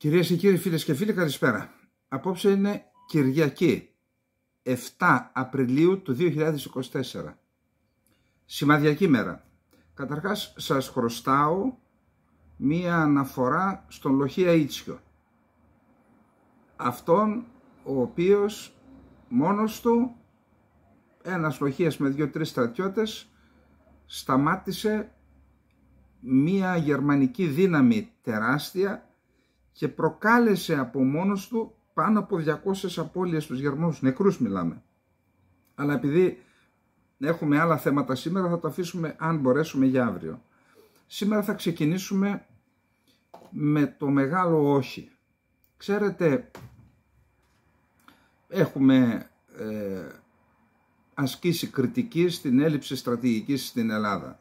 Κυρίες και κύριοι φίλες και φίλοι καλησπέρα. Απόψε είναι Κυριακή 7 Απριλίου του 2024. Σημαδιακή μέρα. Καταρχάς σας χρωστάω μία αναφορά στον Λοχία Ίτσιο. Αυτόν ο οποίος μόνος του ένας Λοχίας με δύο-τρεις στρατιώτες σταμάτησε μία γερμανική δύναμη τεράστια και προκάλεσε από μόνος του πάνω από 200 απώλειες στους Γερμανούς, νεκρούς μιλάμε. Αλλά επειδή έχουμε άλλα θέματα σήμερα θα τα αφήσουμε αν μπορέσουμε για αύριο. Σήμερα θα ξεκινήσουμε με το μεγάλο όχι. Ξέρετε, έχουμε ε, ασκήσει κριτική στην έλλειψη στρατηγικής στην Ελλάδα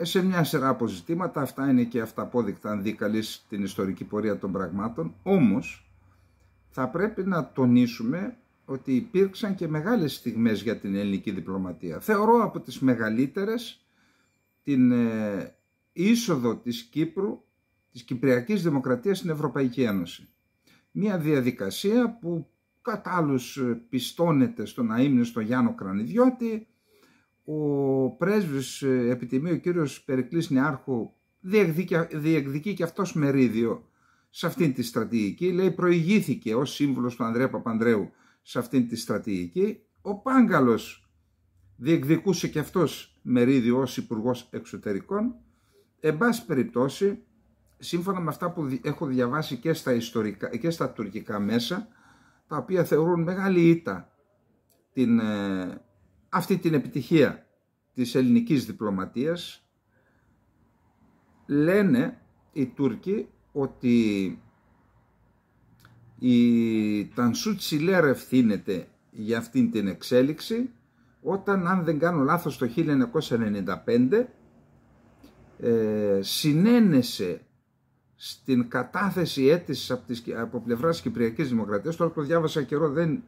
σε μια σειρά ζητήματα, αυτά είναι και αυτά αν δει την ιστορική πορεία των πραγμάτων, όμως θα πρέπει να τονίσουμε ότι υπήρξαν και μεγάλες στιγμές για την ελληνική διπλωματία. Θεωρώ από τις μεγαλύτερες την ε, είσοδο της Κύπρου, της Κυπριακής Δημοκρατίας στην Ευρωπαϊκή Ένωση. Μια διαδικασία που κατάλληλος ε, πιστώνεται στον αείμνηστο Γιάννο Κρανιδιώτη, ο πρέσβης ε, επιτιμή ο κύριος Περικλής Νεάρχου διεκδικεί, διεκδικεί και αυτός μερίδιο σε αυτήν τη στρατηγική. Λέει προηγήθηκε ως σύμβουλος του Ανδρέα Παπανδρέου σε αυτήν τη στρατηγική. Ο Πάγκαλος διεκδικούσε και αυτός μερίδιο ως υπουργός Εξωτερικών. Εν πάση περιπτώσει, σύμφωνα με αυτά που έχω διαβάσει και στα, ιστορικά, και στα τουρκικά μέσα, τα οποία θεωρούν μεγάλη ήττα την ε, αυτή την επιτυχία της ελληνικής διπλωματίας λένε οι Τούρκοι ότι η Τανσού Τσιλέρ ευθύνεται για αυτήν την εξέλιξη όταν αν δεν κάνω λάθος το 1995 ε, συνένεσε στην κατάθεση αίτησης από, τις, από πλευράς Κυπριακής Δημοκρατίας, τώρα που διάβασα καιρό δεν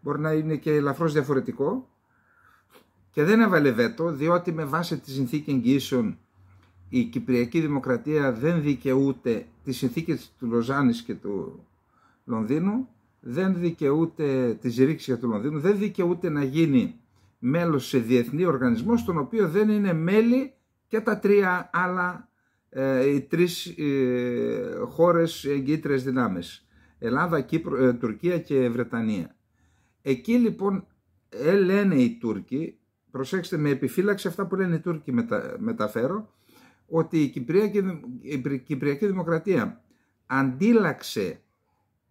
μπορεί να είναι και ελαφρώς διαφορετικό, και δεν έβαλε βέτο, διότι με βάση τη συνθήκη εγγυήσεων η Κυπριακή Δημοκρατία δεν δικαιούται τη συνθήκη του Λοζάνης και του Λονδίνου, δεν δικαιούται της ρήξης του Λονδίνου, δεν δικαιούται να γίνει μέλος σε διεθνή οργανισμό, στον οποίο δεν είναι μέλη και τα τρία άλλα, ε, οι τρεις ε, χώρες εγκύτρες δυνάμες. Ελλάδα, Κύπρο, ε, Τουρκία και Βρετανία. Εκεί λοιπόν λένε οι Τούρκοι προσέξτε με επιφύλαξη αυτά που λένε οι Τούρκοι μεταφέρω, ότι η Κυπριακή, η Κυπριακή Δημοκρατία αντίλαξε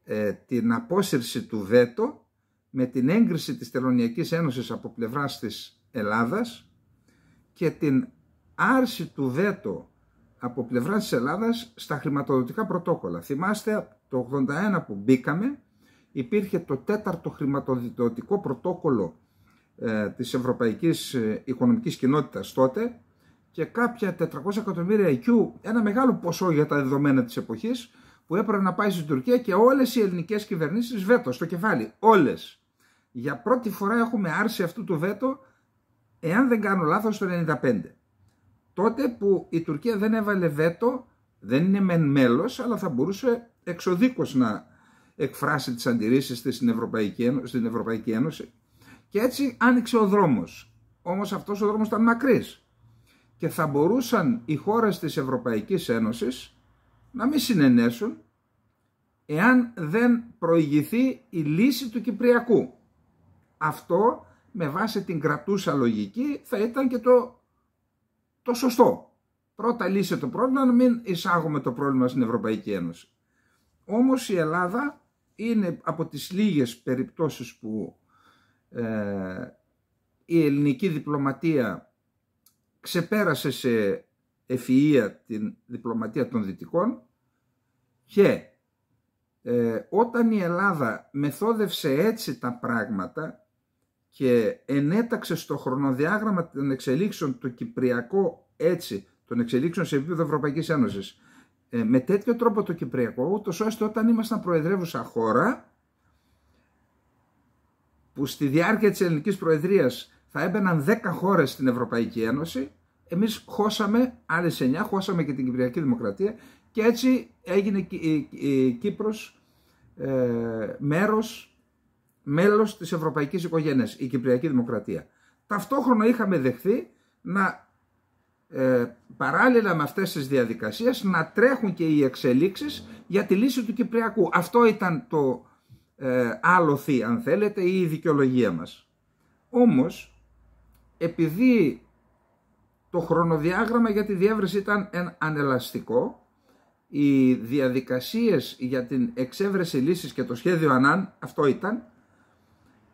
ε, την απόσυρση του ΒΕΤΟ με την έγκριση της Τελωνιακής Ένωσης από πλευράς της Ελλάδας και την άρση του ΒΕΤΟ από πλευράς της Ελλάδας στα χρηματοδοτικά πρωτόκολλα. Θυμάστε το 81 που μπήκαμε υπήρχε το τέταρτο χρηματοδοτικό πρωτόκολλο ε, της Ευρωπαϊκής ε, Οικονομικής Κοινότητας τότε και κάποια 400 εκατομμύρια IQ, ένα μεγάλο ποσό για τα δεδομένα της εποχής που έπρεπε να πάει στην Τουρκία και όλες οι ελληνικές κυβερνήσεις βέτο στο κεφάλι, όλες. Για πρώτη φορά έχουμε άρση αυτού του βέτο, εάν δεν κάνω λάθος, το 1995. Τότε που η Τουρκία δεν έβαλε βέτο, δεν είναι μεν μέλος, αλλά θα μπορούσε εξοδίκως να εκφράσει τις αντιρρήσεις της στην Ευρωπαϊκή Ένωση, στην Ευρωπαϊκή Ένωση και έτσι άνοιξε ο δρόμος. Όμως αυτός ο δρόμος ήταν μακρύς. Και θα μπορούσαν οι χώρες της Ευρωπαϊκής Ένωσης να μην συνενέσουν εάν δεν προηγηθεί η λύση του Κυπριακού. Αυτό με βάση την κρατούσα λογική θα ήταν και το, το σωστό. Πρώτα λύσε το πρόβλημα, να μην εισάγουμε το πρόβλημα στην Ευρωπαϊκή Ένωση. Όμως η Ελλάδα είναι από τις λίγες περιπτώσεις που ε, η ελληνική διπλωματία ξεπέρασε σε ευφυΐα την διπλωματία των Δυτικών και ε, όταν η Ελλάδα μεθόδευσε έτσι τα πράγματα και ενέταξε στο χρονοδιάγραμμα των εξελίξεων το Κυπριακό έτσι, των εξελίξεων σε επίπεδο Ευρωπαϊκής Ένωσης, ε, με τέτοιο τρόπο το Κυπριακό, ούτως ώστε όταν ήμασταν προεδρεύουσα χώρα, που στη διάρκεια της ελληνικής προεδρίας θα έμπαιναν 10 χώρες στην Ευρωπαϊκή Ένωση, εμείς χώσαμε άλλες 9, χώσαμε και την Κυπριακή Δημοκρατία και έτσι έγινε η Κύπρος ε, μέρος, μέλος της Ευρωπαϊκής Οικογένειας, η Κυπριακή Δημοκρατία. Ταυτόχρονα είχαμε δεχθεί να ε, παράλληλα με αυτές τις διαδικασίες να τρέχουν και οι εξελίξεις για τη λύση του Κυπριακού. Αυτό ήταν το ε, άλοθη αν θέλετε ή η δικαιολογία μας. Όμως επειδή το χρονοδιάγραμμα για τη διεύρυνση ήταν ανελαστικό, οι διαδικασίες για την εξέβρεση λύσης και το σχέδιο ΑΝΑΝ, αυτό ήταν,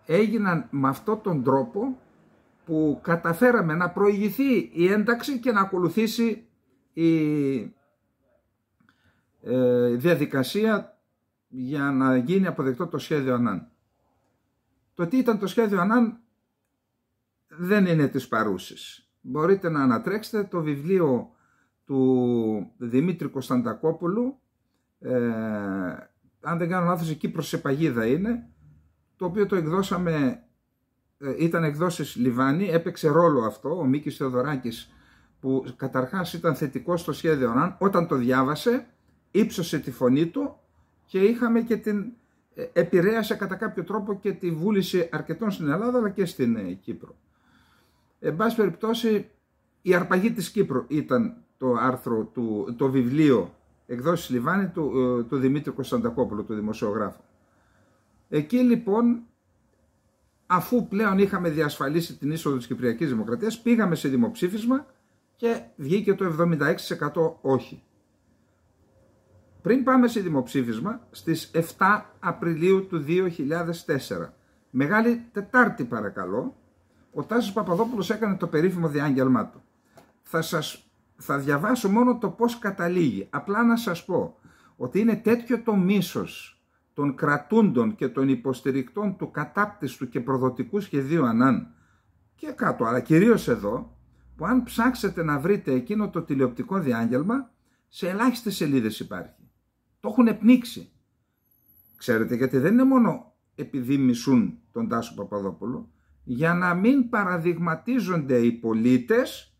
έγιναν με αυτόν τον τρόπο που καταφέραμε να προηγηθεί η ένταξη και να ακολουθήσει η ε, διαδικασία για να γίνει αποδεκτό το σχέδιο Ανάν. Το τι ήταν το σχέδιο Ανάν δεν είναι της παρούσης. Μπορείτε να ανατρέξετε το βιβλίο του Δημήτρη Κωνσταντακόπουλου, ε, αν δεν κάνω λάθος εκεί προς επαγίδα είναι, το οποίο το εκδώσαμε, ε, ήταν εκδόσεις Λιβάνι, έπαιξε ρόλο αυτό, ο Μίκης Θεοδωράκης, που καταρχάς ήταν θετικός στο σχέδιο ΑΝΑΝ, όταν το διάβασε, ύψωσε τη φωνή του και είχαμε και την ε, επηρέασε κατά κάποιο τρόπο και τη βούληση αρκετών στην Ελλάδα αλλά και στην ε, Κύπρο. Εν πάση περιπτώσει η αρπαγή της Κύπρου ήταν το άρθρο, του, το βιβλίο εκδόσης Λιβάνη του, ε, του Δημήτρη Κωνσταντακόπουλου, του δημοσιογράφου. Εκεί λοιπόν αφού πλέον είχαμε διασφαλίσει την είσοδο της Κυπριακής Δημοκρατίας πήγαμε σε δημοψήφισμα και βγήκε το 76% όχι. Πριν πάμε σε δημοψήφισμα, στις 7 Απριλίου του 2004, Μεγάλη Τετάρτη παρακαλώ, ο Τάσος Παπαδόπουλος έκανε το περίφημο διάγγελμά του. Θα, σας, θα διαβάσω μόνο το πώς καταλήγει. Απλά να σας πω ότι είναι τέτοιο το μίσος των κρατούντων και των υποστηρικτών του κατάπτυστου και προδοτικού σχεδίου Ανάν και κάτω, αλλά κυρίως εδώ, που αν ψάξετε να βρείτε εκείνο το τηλεοπτικό διάγγελμα, σε ελάχιστες σελίδες υπάρχει. Το έχουν πνίξει. Ξέρετε γιατί δεν είναι μόνο επειδή μισούν τον Τάσο Παπαδόπουλο, για να μην παραδειγματίζονται οι πολίτες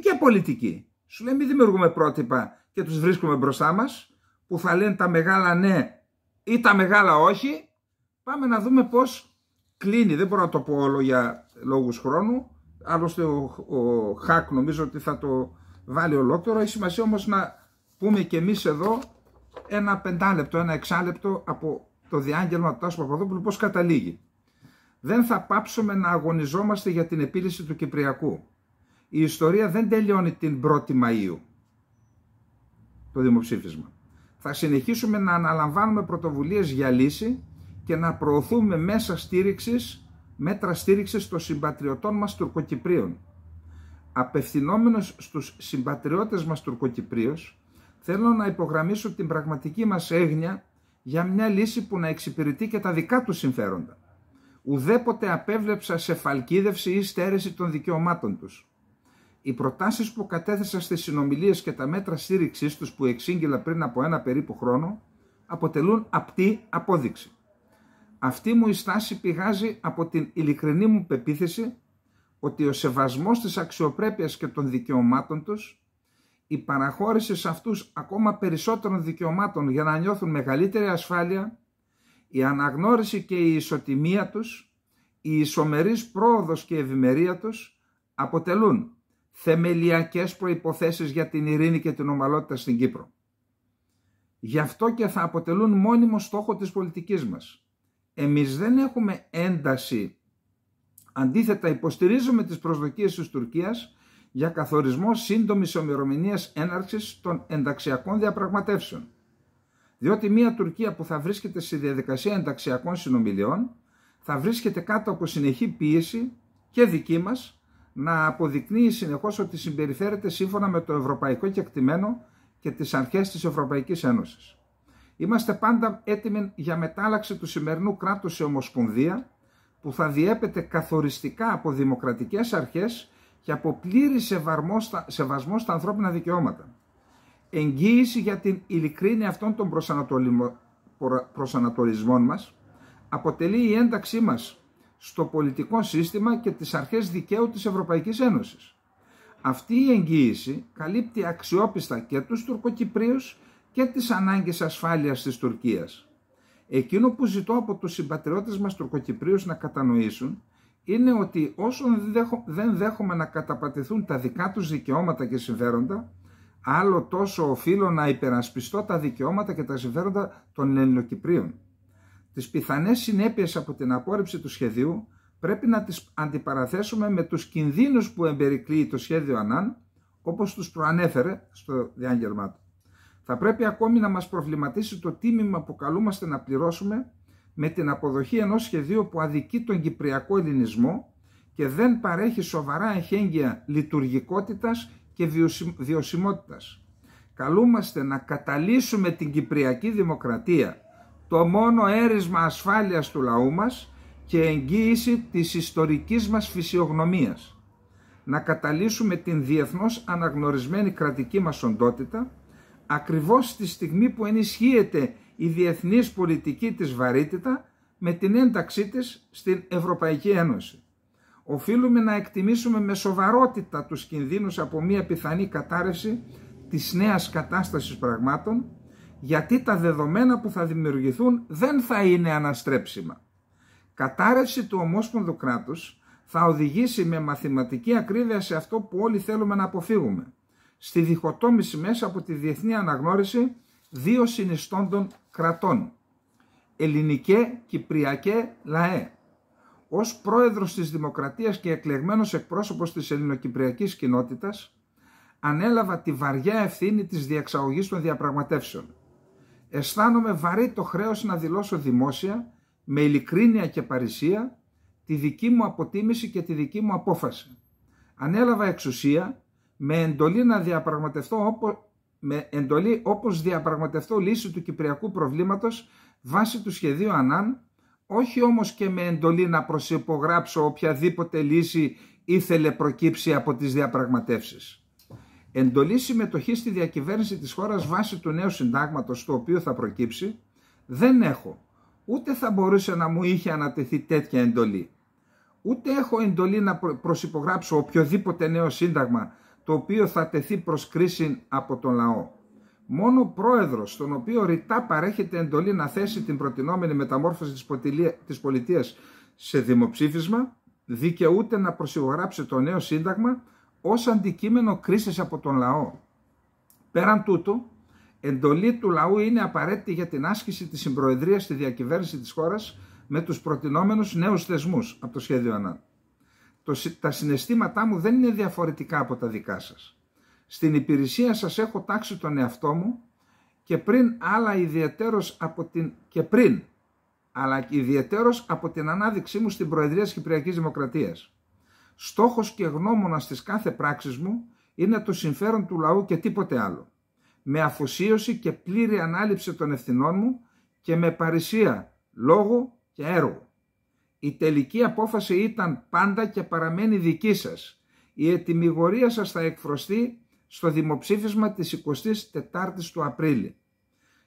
και πολιτικοί. Σου λέει μην δημιουργούμε πρότυπα και τους βρίσκουμε μπροστά μας που θα λένε τα μεγάλα ναι ή τα μεγάλα όχι. Πάμε να δούμε πώς κλείνει. Δεν μπορώ να το πω όλο για λόγους χρόνου. Άλλωστε ο, ο Χακ νομίζω ότι θα το βάλει ολόκληρο. Έχει σημασία όμως να πούμε και εμείς εδώ ένα πεντάλεπτο, ένα εξάλεπτο από το διάγγελμα του Τάσου Παπαδόπουλου πώς καταλήγει. Δεν θα πάψουμε να αγωνιζόμαστε για την επίλυση του Κυπριακού. Η ιστορία δεν τελειώνει την 1η Μαΐου το δημοψήφισμα. Θα συνεχίσουμε να αναλαμβάνουμε πρωτοβουλίες για λύση και να προωθούμε μέσα στήριξης, μέτρα στήριξης των συμπατριωτών μας Τουρκοκυπρίων. Απευθυνόμενος στους συμπατριώτες μας Τουρκοκυπρίους, θέλω να υπογραμμίσω την πραγματική μας έγνοια για μια λύση που να εξυπηρετεί και τα δικά τους συμφέροντα. Ουδέποτε απέβλεψα σε φαλκίδευση ή στέρεση των δικαιωμάτων τους. Οι προτάσεις που κατέθεσα στις συνομιλίες και τα μέτρα στήριξής τους που εξήγηλα πριν από ένα περίπου χρόνο αποτελούν απτή απόδειξη. Αυτή μου η στάση πηγάζει από την ειλικρινή μου πεποίθηση ότι ο σεβασμός της αξιοπρέπειας και των δικαιωμάτων τους η παραχώρηση σε αυτούς ακόμα περισσότερων δικαιωμάτων για να νιώθουν μεγαλύτερη ασφάλεια, η αναγνώριση και η ισοτιμία τους, η ισομερής πρόοδος και η ευημερία τους αποτελούν θεμελιακές προϋποθέσεις για την ειρήνη και την ομαλότητα στην Κύπρο. Γι' αυτό και θα αποτελούν μόνιμο στόχο της πολιτικής μας. Εμείς δεν έχουμε ένταση, αντίθετα υποστηρίζουμε τις προσδοκίες της Τουρκίας για καθορισμό σύντομης ομοιρομηνία έναρξης των ενταξιακών διαπραγματεύσεων. Διότι μια Τουρκία που θα βρίσκεται στη διαδικασία ενταξιακών συνομιλιών θα βρίσκεται κάτω από συνεχή πίεση και δική μας να αποδεικνύει συνεχώς ότι συμπεριφέρεται σύμφωνα με το ευρωπαϊκό κεκτημένο και τις αρχές της Ευρωπαϊκής Ένωσης. Είμαστε πάντα έτοιμοι για μετάλλαξη του σημερινού κράτους σε ομοσπονδία που θα διέπεται καθοριστικά από δημοκρατικές αρχές και από πλήρη σεβασμός στα ανθρώπινα δικαιώματα. Εγγύηση για την ειλικρίνη αυτών των προσανατολισμών μας αποτελεί η ένταξή μας στο πολιτικό σύστημα και τις αρχές δικαίου της Ευρωπαϊκής Ένωσης. Αυτή η εγγύηση καλύπτει αξιόπιστα και τους Τουρκοκυπρίους και τις ανάγκες ασφάλειας της Τουρκίας. Εκείνο που ζητώ από τους συμπατριώτες μας Τουρκοκυπρίους να κατανοήσουν είναι ότι όσον δεν δέχομαι να καταπατηθούν τα δικά τους δικαιώματα και συμφέροντα, άλλο τόσο οφείλω να υπερασπιστώ τα δικαιώματα και τα συμφέροντα των Ελληνοκυπρίων. Τις πιθανές συνέπειες από την απόρριψη του σχεδίου πρέπει να τις αντιπαραθέσουμε με τους κινδύνους που εμπερικλεί το σχέδιο Ανάν, όπως τους προανέφερε στο διάγγελμά Θα πρέπει ακόμη να μας προβληματίσει το τίμημα που καλούμαστε να πληρώσουμε με την αποδοχή ενός σχεδίου που αδικεί τον κυπριακό ελληνισμό και δεν παρέχει σοβαρά εχέγγυα λειτουργικότητας και βιωσιμότητας. Καλούμαστε να καταλύσουμε την κυπριακή δημοκρατία, το μόνο έρισμα ασφάλειας του λαού μας και εγγύηση της ιστορικής μας φυσιογνωμίας. Να καταλύσουμε την διεθνώς αναγνωρισμένη κρατική μας οντότητα, ακριβώς στη στιγμή που ενισχύεται η διεθνής πολιτική της βαρύτητα με την ένταξή της στην Ευρωπαϊκή Ένωση. Οφείλουμε να εκτιμήσουμε με σοβαρότητα τους κινδύνους από μια πιθανή κατάρρευση της νέας κατάστασης πραγμάτων γιατί τα δεδομένα που θα δημιουργηθούν δεν θα είναι αναστρέψιμα. Κατάρρευση του ομόσπονδου κράτους θα οδηγήσει με μαθηματική ακρίβεια σε αυτό που όλοι θέλουμε να αποφύγουμε, στη διχοτόμηση μέσα από τη διεθνή αναγνώριση δύο συνιστόντων κρατών, ελληνικέ, κυπριακέ, λαέ. Ως πρόεδρος της Δημοκρατίας και εκλεγμένος εκπρόσωπος της ελληνοκυπριακής κοινότητας, ανέλαβα τη βαριά ευθύνη της διεξαγωγής των διαπραγματεύσεων. Αισθάνομαι βαρύ το χρέος να δηλώσω δημόσια, με ειλικρίνεια και παρησία, τη δική μου αποτίμηση και τη δική μου απόφαση. Ανέλαβα εξουσία με εντολή να διαπραγματευτώ με εντολή όπως διαπραγματευτώ λύση του κυπριακού προβλήματος βάσει του σχεδίου Ανάν, όχι όμως και με εντολή να προσυπογράψω οποιαδήποτε λύση ήθελε προκύψει από τις διαπραγματεύσεις. Εντολή συμμετοχή στη διακυβέρνηση της χώρας βάσει του νέου συντάγματος το οποίο θα προκύψει δεν έχω, ούτε θα μπορούσε να μου είχε ανατεθεί τέτοια εντολή. Ούτε έχω εντολή να προσυπογράψω οποιοδήποτε νέο σύνταγμα το οποίο θα τεθεί προς κρίση από τον λαό. Μόνο ο πρόεδρος, στον οποίο ρητά παρέχεται εντολή να θέσει την προτινόμενη μεταμόρφωση της πολιτείας σε δημοψήφισμα, δικαιούται να προσυγοράψει το νέο σύνταγμα ως αντικείμενο κρίσης από τον λαό. Πέραν τούτου, εντολή του λαού είναι απαραίτητη για την άσκηση της συμπροεδρίας στη διακυβέρνηση της χώρας με τους προτινόμενους νέους θεσμούς από το σχέδιο ΑΝΑΝ τα συναισθήματά μου δεν είναι διαφορετικά από τα δικά σας. Στην υπηρεσία σας έχω τάξει τον εαυτό μου και πριν αλλά ιδιαίτερος από την και πριν αλλά ιδιαίτερος από την ανάδειξή μου στην Προεδρία της Κυπριακής Δημοκρατίας. Στόχος και γνώμονας στις κάθε πράξης μου είναι το συμφέρον του λαού και τίποτε άλλο. Με αφοσίωση και πλήρη ανάληψη των ευθυνών μου και με παρησία λόγου και έργου. Η τελική απόφαση ήταν πάντα και παραμένει δική σας. Η ετοιμιγορία σας θα εκφροστεί στο δημοψήφισμα της 24ης του Απρίλη.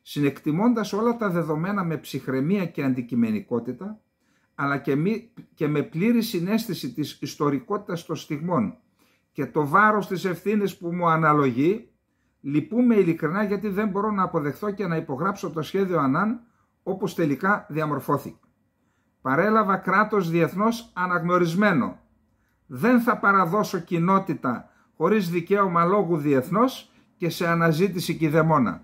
Συνεκτιμώντας όλα τα δεδομένα με ψυχραιμία και αντικειμενικότητα, αλλά και, με πλήρη συνέστηση της ιστορικότητας των στιγμών και το βάρος της ευθύνης που μου αναλογεί, λυπούμε ειλικρινά γιατί δεν μπορώ να αποδεχθώ και να υπογράψω το σχέδιο Ανάν όπως τελικά διαμορφώθηκε. Παρέλαβα κράτος διεθνώς αναγνωρισμένο. Δεν θα παραδώσω κοινότητα χωρίς δικαίωμα λόγου διεθνώς και σε αναζήτηση κηδεμόνα.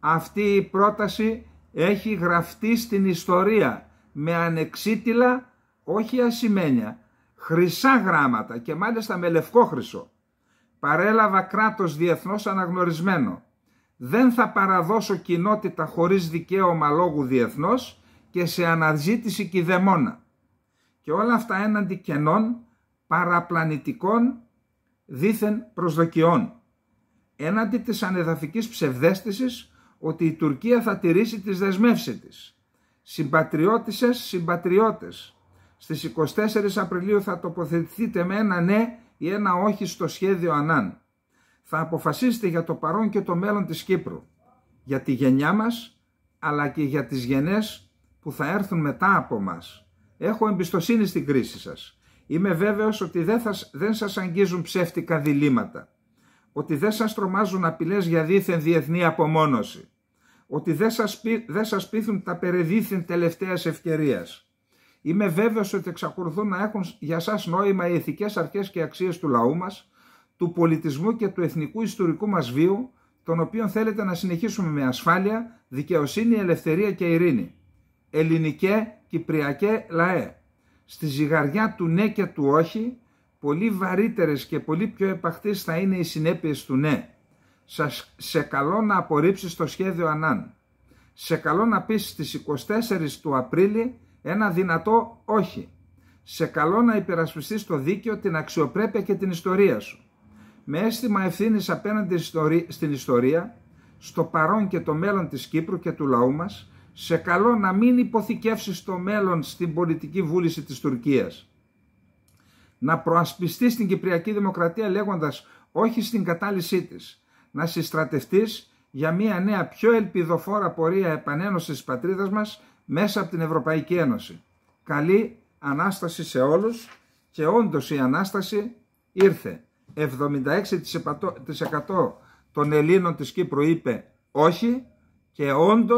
Αυτή η πρόταση έχει γραφτεί στην ιστορία με ανεξίτηλα, όχι ασημένια, χρυσά γράμματα και μάλιστα με λευκό χρυσό. Παρέλαβα κράτος διεθνώς αναγνωρισμένο. Δεν θα παραδώσω κοινότητα χωρίς δικαίωμα λόγου διεθνώς και σε αναζήτηση κηδεμόνα και όλα αυτά έναντι κενών παραπλανητικών δήθεν προσδοκιών έναντι της ανεδαφικής ψευδέστησης ότι η Τουρκία θα τηρήσει τις δεσμεύσεις της. Συμπατριώτησες, συμπατριώτες, στις 24 Απριλίου θα τοποθετηθείτε με ένα ναι ή ένα όχι στο σχέδιο Ανάν. Θα αποφασίσετε για το παρόν και το μέλλον της Κύπρου, για τη γενιά μας, αλλά και για τις γενές που θα έρθουν μετά από μας. Έχω εμπιστοσύνη στην κρίση σας. Είμαι βέβαιος ότι δεν, θα, δεν σας αγγίζουν ψεύτικα διλήμματα. Ότι δεν σας τρομάζουν απειλές για δίθεν διεθνή απομόνωση. Ότι δεν σας, δεν πείθουν τα περιδίθεν τελευταίας ευκαιρίας. Είμαι βέβαιος ότι εξακολουθούν να έχουν για σας νόημα οι ηθικές αρχές και αξίες του λαού μας, του πολιτισμού και του εθνικού ιστορικού μας βίου, τον οποίο θέλετε να συνεχίσουμε με ασφάλεια, δικαιοσύνη, ελευθερία και ειρήνη ελληνικέ, κυπριακέ λαέ. Στη ζυγαριά του ναι και του όχι, πολύ βαρύτερες και πολύ πιο επαχτείς θα είναι οι συνέπειες του ναι. σε καλό να απορρίψεις το σχέδιο Ανάν. Σε καλό να πεις στις 24 του Απρίλη ένα δυνατό όχι. Σε καλό να υπερασπιστείς το δίκαιο, την αξιοπρέπεια και την ιστορία σου. Με αίσθημα ευθύνης απέναντι στην ιστορία, στο παρόν και το μέλλον της Κύπρου και του λαού μας, σε καλό να μην υποθηκεύσεις το μέλλον στην πολιτική βούληση της Τουρκίας. Να προασπιστείς την Κυπριακή Δημοκρατία λέγοντας όχι στην κατάλυσή της. Να συστρατευτείς για μια νέα πιο ελπιδοφόρα πορεία επανένωσης της πατρίδας μας μέσα από την Ευρωπαϊκή Ένωση. Καλή Ανάσταση σε όλους και όντως η Ανάσταση ήρθε. 76% των Ελλήνων της Κύπρου είπε όχι και όντως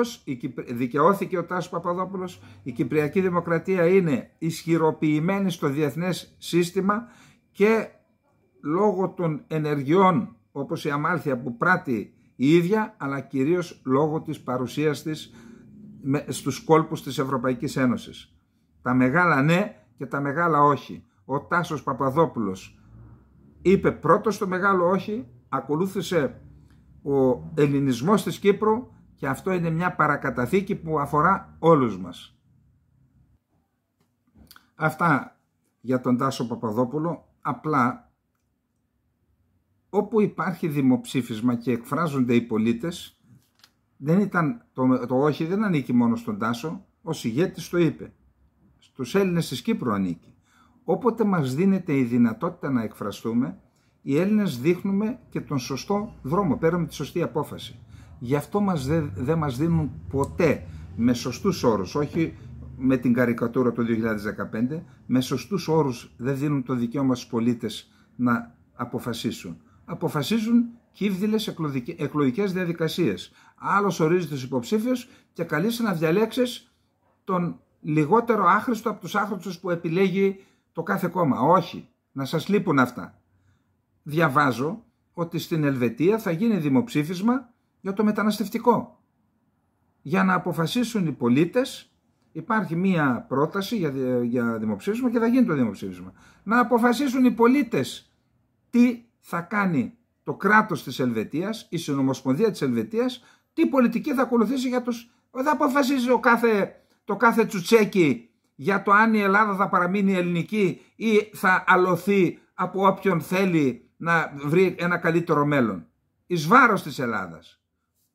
δικαιώθηκε ο Τάσος Παπαδόπουλος. Η Κυπριακή Δημοκρατία είναι ισχυροποιημένη στο διεθνές σύστημα και λόγω των ενεργειών όπως η αμάλθια που πράττει η ίδια αλλά κυρίως λόγω της παρουσίας της στους κόλπους της Ευρωπαϊκής Ένωσης. Τα μεγάλα ναι και τα μεγάλα όχι. Ο Τάσος Παπαδόπουλος είπε πρώτος το μεγάλο όχι, ακολούθησε ο ελληνισμός της Κύπρου και αυτό είναι μια παρακαταθήκη που αφορά όλους μας. Αυτά για τον Τάσο Παπαδόπουλο, απλά όπου υπάρχει δημοψήφισμα και εκφράζονται οι πολίτες, δεν ήταν, το, όχι δεν ανήκει μόνο στον Τάσο, ο ηγέτης το είπε. Στους Έλληνες της Κύπρου ανήκει. Όποτε μας δίνεται η δυνατότητα να εκφραστούμε, οι Έλληνες δείχνουμε και τον σωστό δρόμο, παίρνουμε τη σωστή απόφαση γι' αυτό μας δεν μας δίνουν ποτέ με σωστούς όρους, όχι με την καρικατούρα του 2015, με σωστούς όρους δεν δίνουν το δικαίωμα στους πολίτες να αποφασίσουν. Αποφασίζουν κύβδηλες εκλογικές διαδικασίες. Άλλος ορίζει τους υποψήφιους και καλείς να διαλέξεις τον λιγότερο άχρηστο από τους άχρηστους που επιλέγει το κάθε κόμμα. Όχι, να σας λείπουν αυτά. Διαβάζω ότι στην Ελβετία θα γίνει δημοψήφισμα για το μεταναστευτικό. Για να αποφασίσουν οι πολίτες υπάρχει μία πρόταση για, για δημοψήφισμα και θα γίνει το δημοψήφισμα. Να αποφασίσουν οι πολίτες τι θα κάνει το κράτος της Ελβετίας, η συνομοσπονδία της Ελβετίας, τι πολιτική θα ακολουθήσει για τους... Δεν αποφασίζει ο κάθε, το κάθε τσουτσέκι για το αν η Ελλάδα θα παραμείνει ελληνική ή θα αλωθεί από όποιον θέλει να βρει ένα καλύτερο μέλλον. Εις βάρος της Ελλάδας.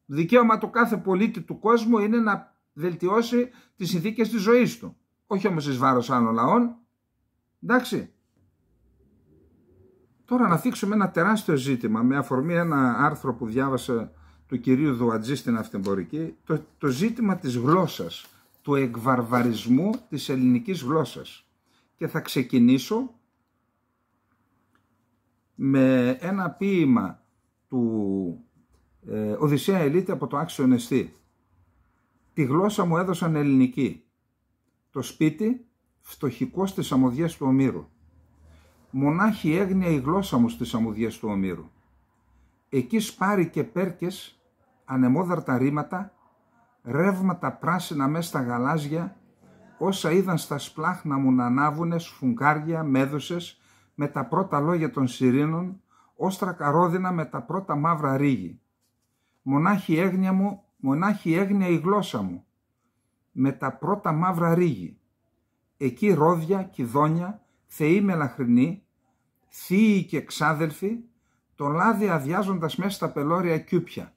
Δικαίωμα του κάθε πολίτη του κόσμου είναι να βελτιώσει τις συνθήκες της ζωής του. Όχι όμως εις βάρος άλλων λαών. Εντάξει. Τώρα να θίξουμε ένα τεράστιο ζήτημα με αφορμή ένα άρθρο που διάβασα του κυρίου Δουατζή στην Αυτεμπορική, το, το ζήτημα της γλώσσας, του εκβαρβαρισμού της ελληνικής γλώσσας. Και θα ξεκινήσω με ένα ποίημα του ε, Οδυσσέα Ελίτη από το Άξιο Νεστή. Τη γλώσσα μου έδωσαν ελληνική. Το σπίτι φτωχικός στι αμμωδιές του Ομήρου. Μονάχη έγνοια η γλώσσα μου στις αμμωδιές του Ομήρου. Εκεί σπάρει και πέρκες, ανεμόδαρτα ρήματα, ρεύματα πράσινα μέσα στα γαλάζια, όσα είδαν στα σπλάχνα μου να ανάβουνες σφουγγάρια, μέδουσες, με τα πρώτα λόγια των σιρήνων, όστρα καρόδινα με τα πρώτα μαύρα ρίγη μονάχη έγνοια μου, μονάχη έγνοια η γλώσσα μου, με τα πρώτα μαύρα ρίγη. Εκεί ρόδια, κυδόνια, θεοί μελαχρινοί, θείοι και ξάδελφοι, το λάδι αδειάζοντας μέσα στα πελώρια κιούπια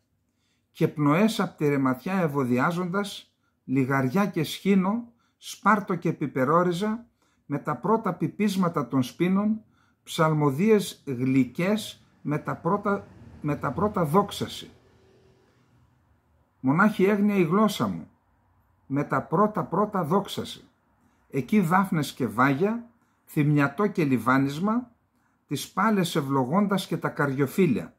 και πνοές απ' τη ρεματιά ευωδιάζοντας, λιγαριά και σχήνο, σπάρτο και πιπερόριζα, με τα πρώτα πιπίσματα των σπίνων, ψαλμοδίες γλυκές με τα πρώτα, με τα πρώτα δόξαση. Μονάχη έγνοια η γλώσσα μου, με τα πρώτα πρώτα δόξαση. Εκεί δάφνες και βάγια, θυμιατό και λιβάνισμα, τις πάλες ευλογώντας και τα καριοφύλια.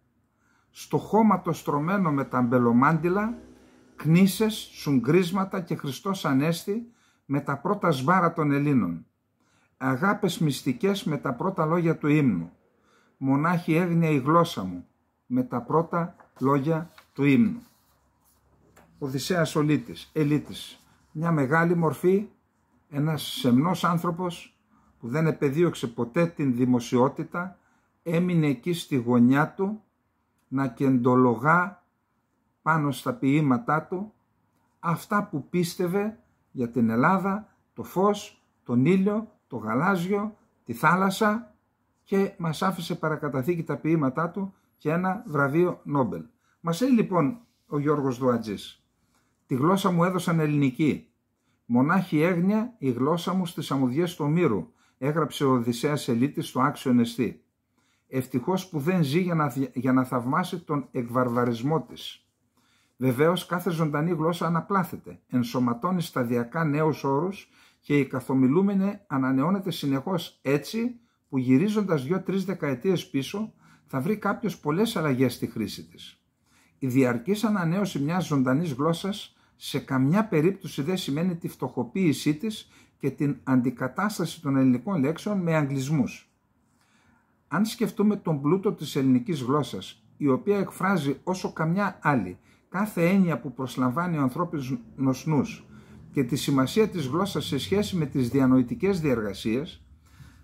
Στο χώμα το στρωμένο με τα μπελομάντιλα, κνήσες, σουγκρίσματα και Χριστός Ανέστη με τα πρώτα σβάρα των Ελλήνων. Αγάπες μυστικές με τα πρώτα λόγια του ύμνου. Μονάχη έγνοια η γλώσσα μου με τα πρώτα λόγια του ύμνου. Οδυσσέας Ολίτης, Ελίτης. Μια μεγάλη μορφή, ένας σεμνός άνθρωπος που δεν επεδίωξε ποτέ την δημοσιότητα, έμεινε εκεί στη γωνιά του να κεντολογά πάνω στα ποίηματά του αυτά που πίστευε για την Ελλάδα, το φως, τον ήλιο, το γαλάζιο, τη θάλασσα και μας άφησε παρακαταθήκη τα ποίηματά του και ένα βραβείο Νόμπελ. Μας λέει λοιπόν ο Γιώργος Δουατζής Τη γλώσσα μου έδωσαν ελληνική. Μονάχη έγνοια η γλώσσα μου στις αμμουδιές του Ομήρου, έγραψε ο Οδυσσέας Ελίτης στο άξιο νεστή. Ευτυχώς που δεν ζει για να, για θαυμάσει τον εκβαρβαρισμό της. Βεβαίως κάθε ζωντανή γλώσσα αναπλάθεται, ενσωματώνει σταδιακά νέους όρους και η καθομιλούμενη ανανεώνεται συνεχώς έτσι που γυρίζοντας δύο-τρεις δεκαετίες πίσω θα βρει κάποιος πολλές αλλαγές στη χρήση της. Η διαρκής ανανέωση μιας ζωντανής γλώσσας σε καμιά περίπτωση δεν σημαίνει τη φτωχοποίησή της και την αντικατάσταση των ελληνικών λέξεων με αγγλισμούς. Αν σκεφτούμε τον πλούτο της ελληνικής γλώσσας, η οποία εκφράζει όσο καμιά άλλη κάθε έννοια που προσλαμβάνει ο ανθρώπινος νους και τη σημασία της γλώσσας σε σχέση με τις διανοητικές διεργασίες,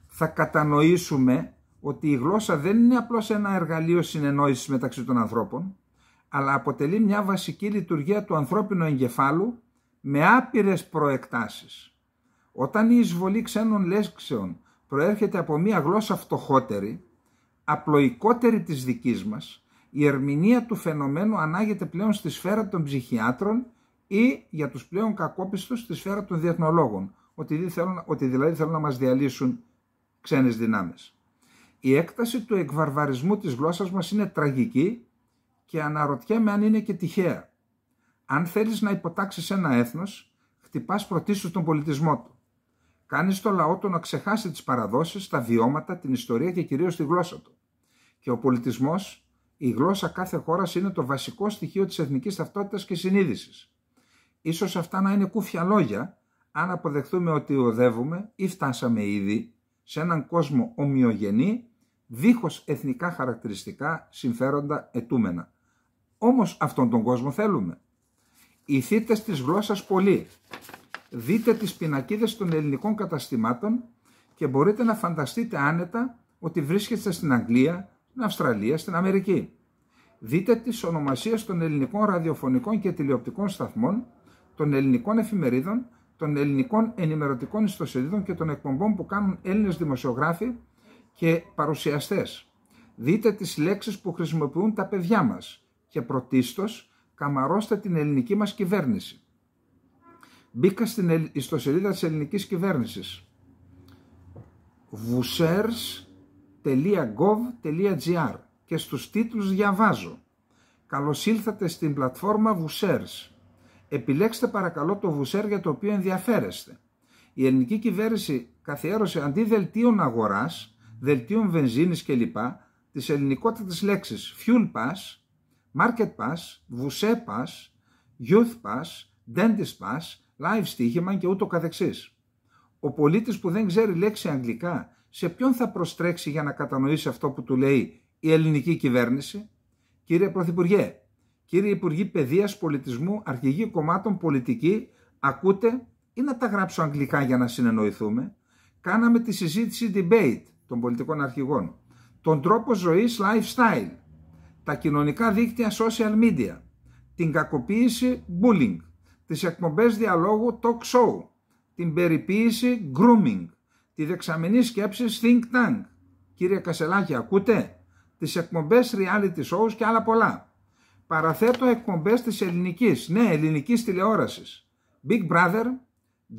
θα κατανοήσουμε ότι η γλώσσα δεν είναι απλώς ένα εργαλείο συνεννόησης μεταξύ των ανθρώπων, αλλά αποτελεί μια βασική λειτουργία του ανθρώπινου εγκεφάλου με άπειρες προεκτάσεις. Όταν η εισβολή ξένων λέξεων προέρχεται από μια γλώσσα φτωχότερη, απλοϊκότερη της δικής μας, η ερμηνεία του φαινομένου ανάγεται πλέον στη σφαίρα των ψυχιάτρων ή για τους πλέον κακόπιστους στη σφαίρα των διεθνολόγων, ότι, θέλουν, ότι δηλαδή θέλουν να μας διαλύσουν ξένες δυνάμεις. Η έκταση του εκβαρβαρισμού της γλώσσας μας είναι τραγική και αναρωτιέμαι αν είναι και τυχαία. Αν θέλεις να υποτάξεις ένα έθνος, χτυπάς πρωτίστως τον πολιτισμό του. Κάνεις το λαό του να ξεχάσει τις παραδόσεις, τα βιώματα, την ιστορία και κυρίως τη γλώσσα του. Και ο πολιτισμός, η γλώσσα κάθε χώρας είναι το βασικό στοιχείο της εθνικής ταυτότητας και συνείδησης. Ίσως αυτά να είναι κούφια λόγια, αν αποδεχτούμε ότι οδεύουμε ή φτάσαμε ήδη σε έναν κόσμο ομοιογενή, δίχως εθνικά χαρακτηριστικά συμφέροντα ετούμενα. Όμως αυτόν τον κόσμο θέλουμε. Ηθείτε τη γλώσσας πολύ. Δείτε τις πινακίδες των ελληνικών καταστημάτων και μπορείτε να φανταστείτε άνετα ότι βρίσκεστε στην Αγγλία, στην Αυστραλία, στην Αμερική. Δείτε τις ονομασίες των ελληνικών ραδιοφωνικών και τηλεοπτικών σταθμών, των ελληνικών εφημερίδων, των ελληνικών ενημερωτικών ιστοσελίδων και των εκπομπών που κάνουν Έλληνες δημοσιογράφοι και παρουσιαστές. Δείτε τις λέξεις που χρησιμοποιούν τα παιδιά μας, και πρωτίστως καμαρώστε την ελληνική μας κυβέρνηση. Μπήκα στην ιστοσελίδα της ελληνικής κυβέρνησης www.vusers.gov.gr και στους τίτλους διαβάζω Καλώς ήλθατε στην πλατφόρμα Vusers. Επιλέξτε παρακαλώ το Βουσέρ για το οποίο ενδιαφέρεστε. Η ελληνική κυβέρνηση καθιέρωσε αντί δελτίων αγοράς, δελτίων βενζίνης κλπ. τις ελληνικότητες λέξεις Fuel Pass, Market Pass, Vuse Pass, Youth Pass, Dentist Pass, Live Στίχημα και ούτω καθεξής. Ο πολίτης που δεν ξέρει λέξη αγγλικά, σε ποιον θα προστρέξει για να κατανοήσει αυτό που του λέει η ελληνική κυβέρνηση. Κύριε Πρωθυπουργέ, κύριε Υπουργή Παιδείας, Πολιτισμού, Αρχηγή Κομμάτων, Πολιτική, ακούτε ή να τα γράψω αγγλικά για να συνεννοηθούμε. Κάναμε τη συζήτηση debate των πολιτικών αρχηγών. Τον τρόπο ζωής lifestyle τα κοινωνικά δίκτυα social media, την κακοποίηση bullying, τις εκπομπές διαλόγου talk show, την περιποίηση grooming, τη δεξαμενή σκέψη think tank. Κύριε Κασελάκη, ακούτε? Τις εκπομπές reality shows και άλλα πολλά. Παραθέτω εκπομπές της ελληνικής, ναι, ελληνικής τηλεόρασης. Big Brother,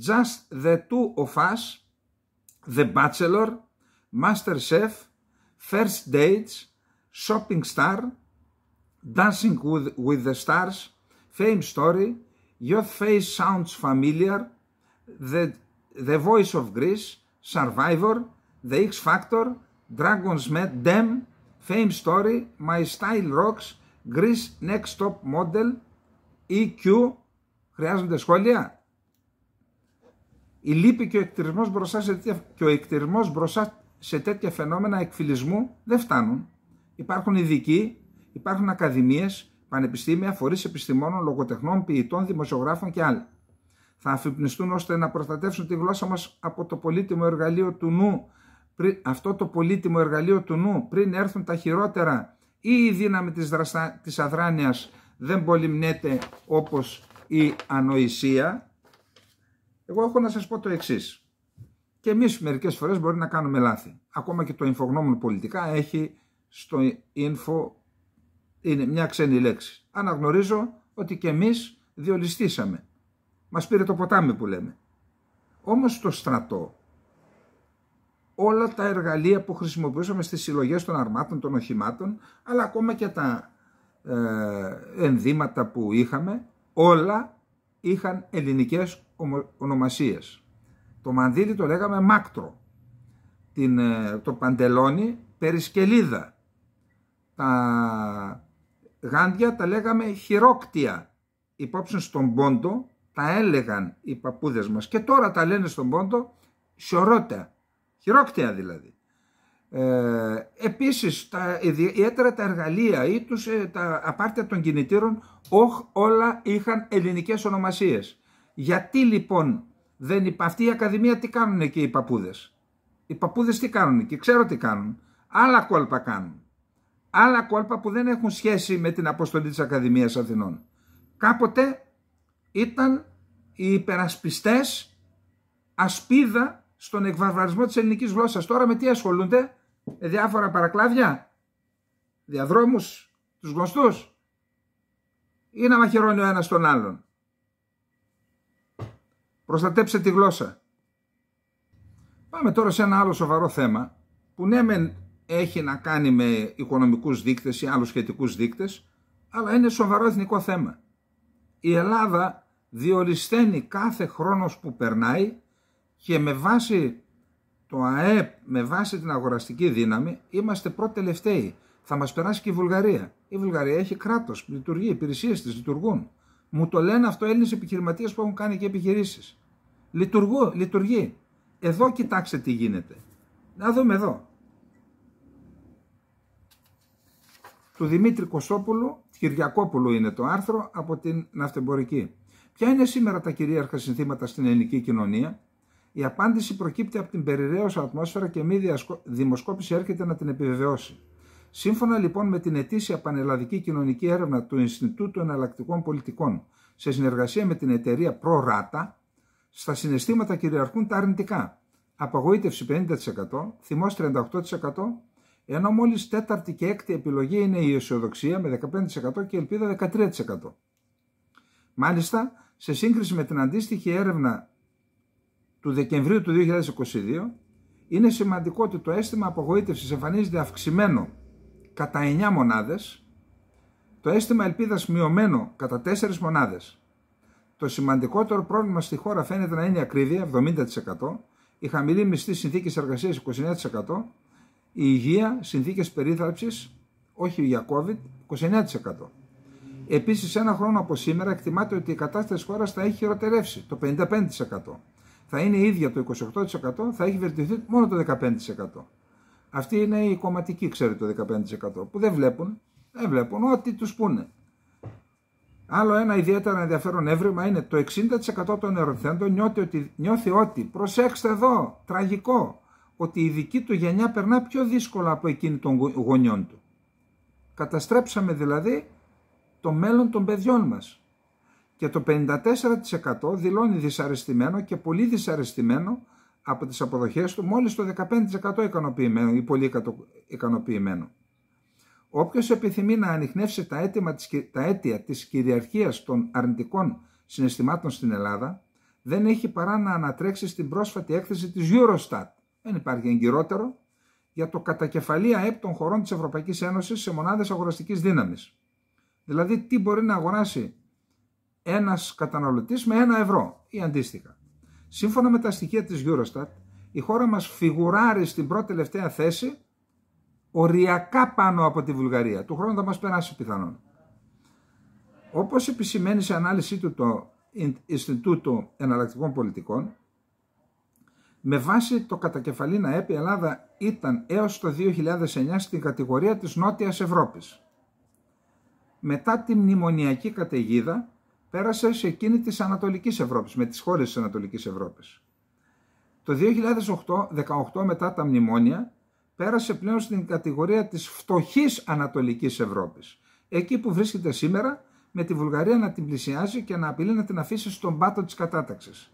Just the Two of Us, The Bachelor, Master Chef, First Dates, Shopping Star, Dancing with, with the Stars, Fame Story, Your Face Sounds Familiar, The, the Voice of Greece, Survivor, The X Factor, Dragon's met Dem, Fame Story, My Style Rocks, Greece Next Top Model, EQ, χρειάζονται σχόλια. Η λύπη και ο εκτιρισμός και ο μπροστά σε τέτοια φαινόμενα εκφυλισμού δεν φτάνουν. Υπάρχουν ειδικοί, υπάρχουν ακαδημίες, πανεπιστήμια, φορείς επιστημόνων, λογοτεχνών, ποιητών, δημοσιογράφων και άλλα. Θα αφυπνιστούν ώστε να προστατεύσουν τη γλώσσα μας από το πολύτιμο εργαλείο του νου, αυτό το πολύτιμο εργαλείο του νου πριν έρθουν τα χειρότερα ή η δύναμη της, δραστα, της αδράνειας δεν πολυμνέται όπως η ανοησία. Εγώ έχω να σας πω το εξής. Και εμείς μερικές φορές μπορεί να κάνουμε λάθη. Ακόμα και το εμφογνώμενο πολιτικά έχει στο info είναι μια ξένη λέξη. Αναγνωρίζω ότι και εμείς διολιστήσαμε. Μας πήρε το ποτάμι που λέμε. Όμως το στρατό όλα τα εργαλεία που χρησιμοποιούσαμε στις συλλογές των αρμάτων, των οχημάτων, αλλά ακόμα και τα ε, ενδύματα που είχαμε, όλα είχαν ελληνικές ονομασίες. Το μανδύλι το λέγαμε μάκτρο, την, ε, το παντελόνι περισκελίδα, τα γάντια τα λέγαμε χειρόκτια. Υπόψη στον πόντο τα έλεγαν οι παππούδες μας και τώρα τα λένε στον πόντο σιωρότα, χειρόκτια δηλαδή. Ε, επίσης τα, ιδιαίτερα τα εργαλεία ή τους, ε, τα απάρτια των κινητήρων οχι όλα είχαν ελληνικές ονομασίες. Γιατί λοιπόν δεν υπάρχει αυτή η Ακαδημία τι κάνουν εκεί οι παππούδες. Οι παππούδες τι κάνουν εκεί, ξέρω τι κάνουν. Άλλα κόλπα κάνουν άλλα κόλπα που δεν έχουν σχέση με την αποστολή της Ακαδημίας Αθηνών. Κάποτε ήταν οι υπερασπιστές ασπίδα στον εκβαρβαρισμό της ελληνικής γλώσσας. Τώρα με τι ασχολούνται, με διάφορα παρακλάδια, διαδρόμους, τους γνωστούς ή να μαχαιρώνει ο ένας τον άλλον. Προστατέψε τη γλώσσα. Πάμε τώρα σε ένα άλλο σοβαρό θέμα που ναι μεν έχει να κάνει με οικονομικούς δείκτες ή άλλους σχετικούς δείκτες, αλλά είναι σοβαρό εθνικό θέμα. Η Ελλάδα διορισταίνει κάθε χρόνος που περνάει και με βάση το ΑΕΠ, με βάση την αγοραστική δύναμη, είμαστε πρώτοι τελευταίοι. Θα μας περάσει και η Βουλγαρία. Η Βουλγαρία έχει κράτος, λειτουργεί, υπηρεσίες της λειτουργούν. Μου το λένε αυτό Έλληνες επιχειρηματίες που έχουν κάνει και επιχειρήσεις. Λειτουργού, λειτουργεί. Εδώ κοιτάξτε τι γίνεται. Να δούμε εδώ. του Δημήτρη Κωσόπουλου, Κυριακόπουλου είναι το άρθρο, από την Ναυτεμπορική. Ποια είναι σήμερα τα κυρίαρχα συνθήματα στην ελληνική κοινωνία. Η απάντηση προκύπτει από την περιραίωσα ατμόσφαιρα και μη δημοσκόπηση έρχεται να την επιβεβαιώσει. Σύμφωνα λοιπόν με την ετήσια πανελλαδική κοινωνική έρευνα του Ινστιτούτου Εναλλακτικών Πολιτικών, σε συνεργασία με την εταιρεία ProRata, στα συναισθήματα κυριαρχούν τα αρνητικά. Απογοήτευση 50%, θυμός 38%, ενώ μόλις τέταρτη και έκτη επιλογή είναι η αισιοδοξία με 15% και η ελπίδα 13%. Μάλιστα, σε σύγκριση με την αντίστοιχη έρευνα του Δεκεμβρίου του 2022, είναι σημαντικό ότι το αίσθημα απογοήτευσης εμφανίζεται αυξημένο κατά 9 μονάδες, το αίσθημα ελπίδας μειωμένο κατά 4 μονάδες. Το σημαντικότερο πρόβλημα στη χώρα φαίνεται να είναι η ακρίβεια, 70%, η χαμηλή μισθή συνθήκης εργασίας 29%, η υγεία, συνθήκες περίθαλψης, όχι για COVID, 29%. Επίσης, ένα χρόνο από σήμερα εκτιμάται ότι η κατάσταση της χώρας θα έχει χειροτερεύσει, το 55%. Θα είναι ίδια το 28%, θα έχει βελτιωθεί μόνο το 15%. Αυτή είναι η κομματική, ξέρετε, το 15%, που δεν βλέπουν, δεν βλέπουν ό,τι τους πούνε. Άλλο ένα ιδιαίτερα ενδιαφέρον έβριμα είναι το 60% των ερωτηθέντων ότι, νιώθει ότι, προσέξτε εδώ, τραγικό, ότι η δική του γενιά περνά πιο δύσκολα από εκείνη των γονιών του. Καταστρέψαμε δηλαδή το μέλλον των παιδιών μας. Και το 54% δηλώνει δυσαρεστημένο και πολύ δυσαρεστημένο από τις αποδοχές του μόλις το 15% ικανοποιημένο ή πολύ ικανοποιημένο. Όποιος επιθυμεί να ανοιχνεύσει τα, της, τα αίτια της κυριαρχίας των αρνητικών συναισθημάτων στην Ελλάδα δεν έχει παρά να ανατρέξει στην πρόσφατη έκθεση της Eurostat δεν υπάρχει εγκυρότερο για το κατακεφαλή ΑΕΠ των χωρών της Ευρωπαϊκής Ένωσης σε μονάδες αγοραστικής δύναμης. Δηλαδή τι μπορεί να αγοράσει ένας καταναλωτής με ένα ευρώ ή αντίστοιχα. Σύμφωνα με τα στοιχεία της Eurostat, η χώρα μας φιγουράρει στην πρώτη τελευταία θέση οριακά πάνω από τη Βουλγαρία. Του χρόνου θα μας περάσει πιθανόν. Όπως επισημαίνει σε ανάλυση του το Ινστιτούτο Εναλλακτικών Πολιτικών, με βάση το κατακεφαλήν ΑΕΠ η Ελλάδα ήταν έως το 2009 στην κατηγορία της Νότιας Ευρώπης. Μετά τη μνημονιακή καταιγίδα πέρασε σε εκείνη της Ανατολικής Ευρώπης, με τις χώρες της Ανατολικής Ευρώπης. Το 2018 μετά τα μνημόνια πέρασε πλέον στην κατηγορία της φτωχής Ανατολικής Ευρώπης, εκεί που βρίσκεται σήμερα με τη Βουλγαρία να την πλησιάζει και να απειλεί να την αφήσει στον πάτο της κατάταξης.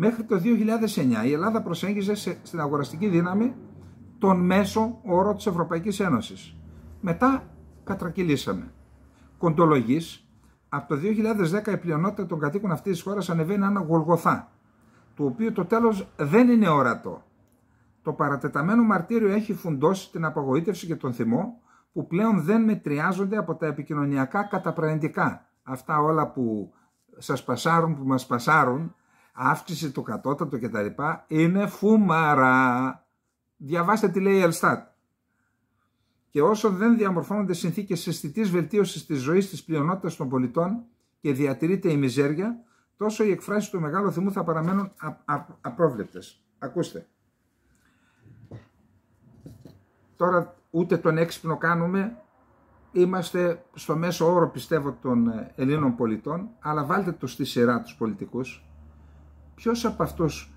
Μέχρι το 2009 η Ελλάδα προσέγγιζε στην αγοραστική δύναμη τον μέσο όρο της Ευρωπαϊκής Ένωσης. Μετά κατρακυλήσαμε. Κοντολογής, από το 2010 η πλειονότητα των κατοίκων αυτής της χώρας ανεβαίνει ένα γολγοθά, το οποίο το τέλος δεν είναι ορατό. Το παρατεταμένο μαρτύριο έχει φουντώσει την απογοήτευση και τον θυμό που πλέον δεν μετριάζονται από τα επικοινωνιακά καταπραγεντικά. Αυτά όλα που σας πασάρουν, που μας πασάρουν αύξηση του κατώτατου λοιπά είναι φούμαρα. Διαβάστε τι λέει η Ελστάτ. Και όσο δεν διαμορφώνονται συνθήκες αισθητής βελτίωσης της ζωής της πλειονότητας των πολιτών και διατηρείται η μιζέρια, τόσο οι εκφράσεις του μεγάλου θυμού θα παραμένουν απρόβλεπτες. Ακούστε. Τώρα ούτε τον έξυπνο κάνουμε, είμαστε στο μέσο όρο πιστεύω των Ελλήνων πολιτών, αλλά βάλτε το στη σειρά τους πολιτικούς, ποιος από αυτούς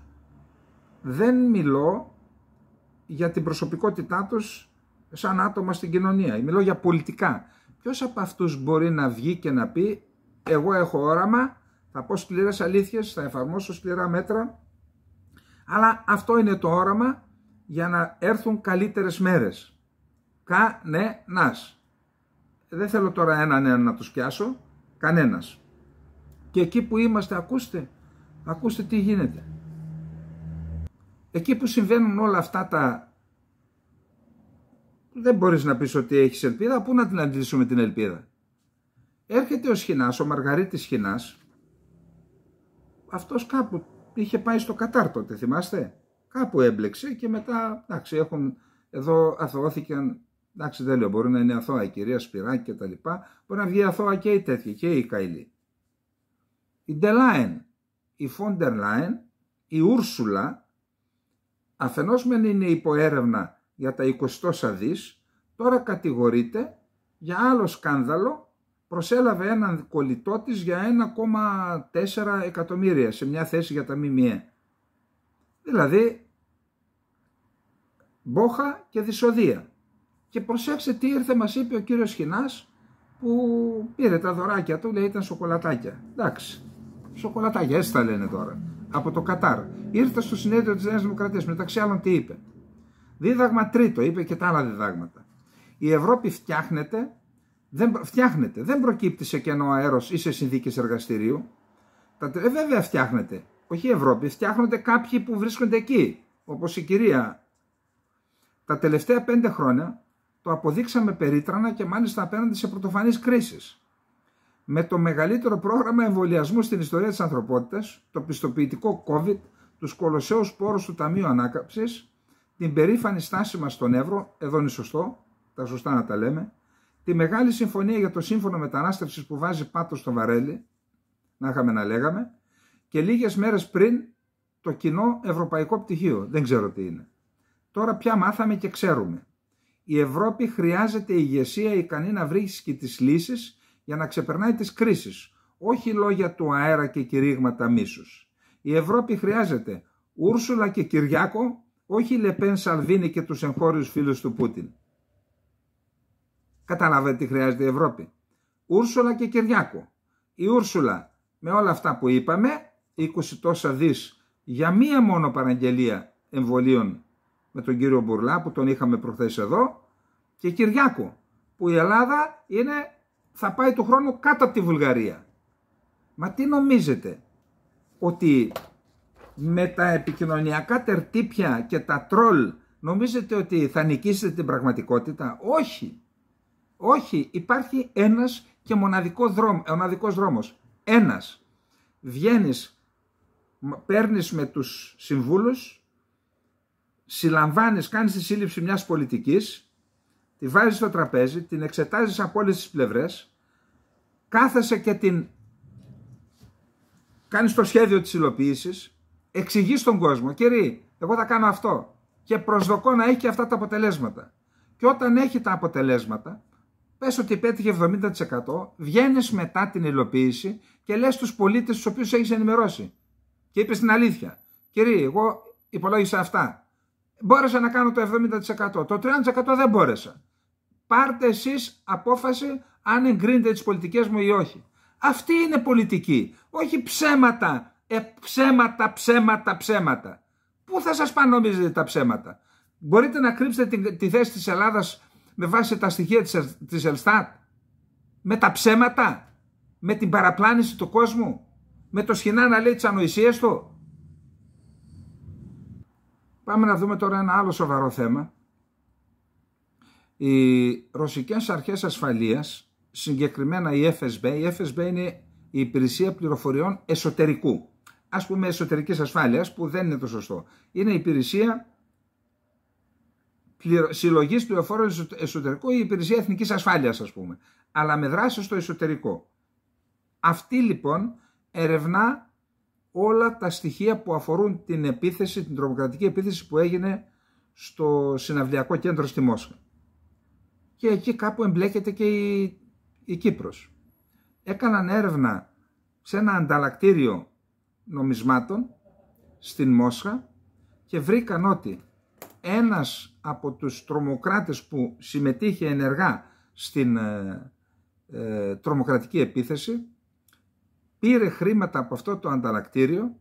δεν μιλώ για την προσωπικότητά τους σαν άτομα στην κοινωνία. Μιλώ για πολιτικά. Ποιος από αυτούς μπορεί να βγει και να πει εγώ έχω όραμα, θα πω σκληρές αλήθειες, θα εφαρμόσω σκληρά μέτρα, αλλά αυτό είναι το όραμα για να έρθουν καλύτερες μέρες. Κα, ναι, νας. Δεν θέλω τώρα έναν ένα να τους πιάσω, κανένας. Και εκεί που είμαστε, ακούστε, Ακούστε τι γίνεται. Εκεί που συμβαίνουν όλα αυτά τα... Δεν μπορείς να πεις ότι έχεις ελπίδα, πού να την αντιλήσουμε την ελπίδα. Έρχεται ο Σχοινάς, ο Μαργαρίτης Σχοινάς, αυτός κάπου είχε πάει στο Κατάρ τότε, θυμάστε. Κάπου έμπλεξε και μετά, εντάξει, έχουν, εδώ αθωώθηκαν, εντάξει δεν λέω, μπορεί να είναι αθώα η κυρία Σπυράκη και τα λοιπά, μπορεί να βγει αθώα και η τέτοια και η Καϊλή. Η Ντελάεν, η Φόντερ Λάιν, η Ούρσουλα, αφενός μεν είναι υποέρευνα για τα 20 δις, τώρα κατηγορείται για άλλο σκάνδαλο προσέλαβε έναν κολλητό της για 1,4 εκατομμύρια σε μια θέση για τα ΜΜΕ. Δηλαδή, μπόχα και δυσοδεία. Και προσέξτε τι ήρθε μας είπε ο κύριος Χινάς που πήρε τα δωράκια του, λέει ήταν σοκολατάκια. Εντάξει, Σοκολατάκια, έτσι τα λένε τώρα. Από το Κατάρ. Ήρθε στο συνέδριο της Νέας Δημοκρατίας. Μεταξύ άλλων, τι είπε. Δίδαγμα τρίτο, είπε και τα άλλα διδάγματα. Η Ευρώπη φτιάχνεται, δεν, φτιάχνεται, δεν προκύπτει σε κενό αέρος ή σε συνθήκες εργαστηρίου. Τα, ε, βέβαια φτιάχνεται. Όχι η Ευρώπη, φτιάχνονται κάποιοι που βρίσκονται εκεί. Όπως η κυρία. Τα τελευταία πέντε χρόνια το αποδείξαμε περίτρανα και μάλιστα απέναντι σε πρωτοφανείς κρίσεις με το μεγαλύτερο πρόγραμμα εμβολιασμού στην ιστορία της ανθρωπότητας, το πιστοποιητικό COVID, τους κολοσσέους πόρους του Ταμείου Ανάκαψης, την περήφανη στάση μας στον Εύρο, εδώ είναι σωστό, τα σωστά να τα λέμε, τη μεγάλη συμφωνία για το σύμφωνο μετανάστευσης που βάζει πάτος στο βαρέλι, να είχαμε να λέγαμε, και λίγες μέρες πριν το κοινό ευρωπαϊκό πτυχίο, δεν ξέρω τι είναι. Τώρα πια μάθαμε και ξέρουμε. Η Ευρώπη χρειάζεται ηγεσία ικανή να βρίσκει τις λύσεις για να ξεπερνάει τις κρίσεις, όχι λόγια του αέρα και κηρύγματα μίσους. Η Ευρώπη χρειάζεται Ούρσουλα και Κυριάκο, όχι Λεπέν Σαλβίνη και τους εγχώριους φίλους του Πούτιν. Καταλάβετε τι χρειάζεται η Ευρώπη. Ούρσουλα και Κυριάκο. Η Ούρσουλα με όλα αυτά που είπαμε, 20 τόσα δις για μία μόνο παραγγελία εμβολίων με τον κύριο Μπουρλά που τον είχαμε προχθές εδώ και Κυριάκο που η Ελλάδα είναι θα πάει το χρόνο κάτω από τη Βουλγαρία. Μα τι νομίζετε, ότι με τα επικοινωνιακά τερτύπια και τα τρόλ νομίζετε ότι θα νικήσετε την πραγματικότητα. Όχι, όχι, υπάρχει ένας και μοναδικός δρόμο, ε, μοναδικός δρόμος. Ένας. Βγαίνεις, παίρνεις με τους συμβούλους, συλλαμβάνεις, κάνεις τη σύλληψη μιας πολιτικής τη βάζεις στο τραπέζι, την εξετάζεις από όλες τις πλευρές, κάθεσαι και την κάνεις το σχέδιο της υλοποίησης, εξηγείς τον κόσμο, κύριε, εγώ θα κάνω αυτό και προσδοκώ να έχει και αυτά τα αποτελέσματα. Και όταν έχει τα αποτελέσματα, πες ότι πέτυχε 70%, βγαίνεις μετά την υλοποίηση και λες στους πολίτες τους οποίους έχεις ενημερώσει. Και είπες την αλήθεια. Κύριε, εγώ υπολόγισα αυτά. Μπόρεσα να κάνω το 70%. Το 30% δεν μπόρεσα πάρτε εσείς απόφαση αν εγκρίνετε τις πολιτικές μου ή όχι. Αυτή είναι πολιτική, όχι ψέματα, ε, ψέματα, ψέματα, ψέματα. Πού θα σας πάνε τα ψέματα. Μπορείτε να κρύψετε τη, θέση της Ελλάδας με βάση τα στοιχεία της, της Ελστάτ. Με τα ψέματα, με την παραπλάνηση του κόσμου, με το σχοινά να λέει τις ανοησίες του. Πάμε να δούμε τώρα ένα άλλο σοβαρό θέμα οι ρωσικές αρχές ασφαλείας, συγκεκριμένα η FSB, η FSB είναι η υπηρεσία πληροφοριών εσωτερικού, ας πούμε εσωτερικής ασφάλειας που δεν είναι το σωστό. Είναι η υπηρεσία Συλλογή συλλογής πληροφόρων εσωτερικού ή η υπηρεσία εθνικής ασφάλειας ας πούμε, αλλά με δράση στο εσωτερικό. Αυτή λοιπόν ερευνά όλα τα στοιχεία που αφορούν την επίθεση, την τρομοκρατική επίθεση που έγινε στο συναυλιακό κέντρο στη Μόσχα και εκεί κάπου εμπλέκεται και η, η Κύπρος. Έκαναν έρευνα σε ένα ανταλλακτήριο νομισμάτων στην Μόσχα και βρήκαν ότι ένας από τους τρομοκράτες που συμμετείχε ενεργά στην ε, ε, τρομοκρατική επίθεση πήρε χρήματα από αυτό το ανταλλακτήριο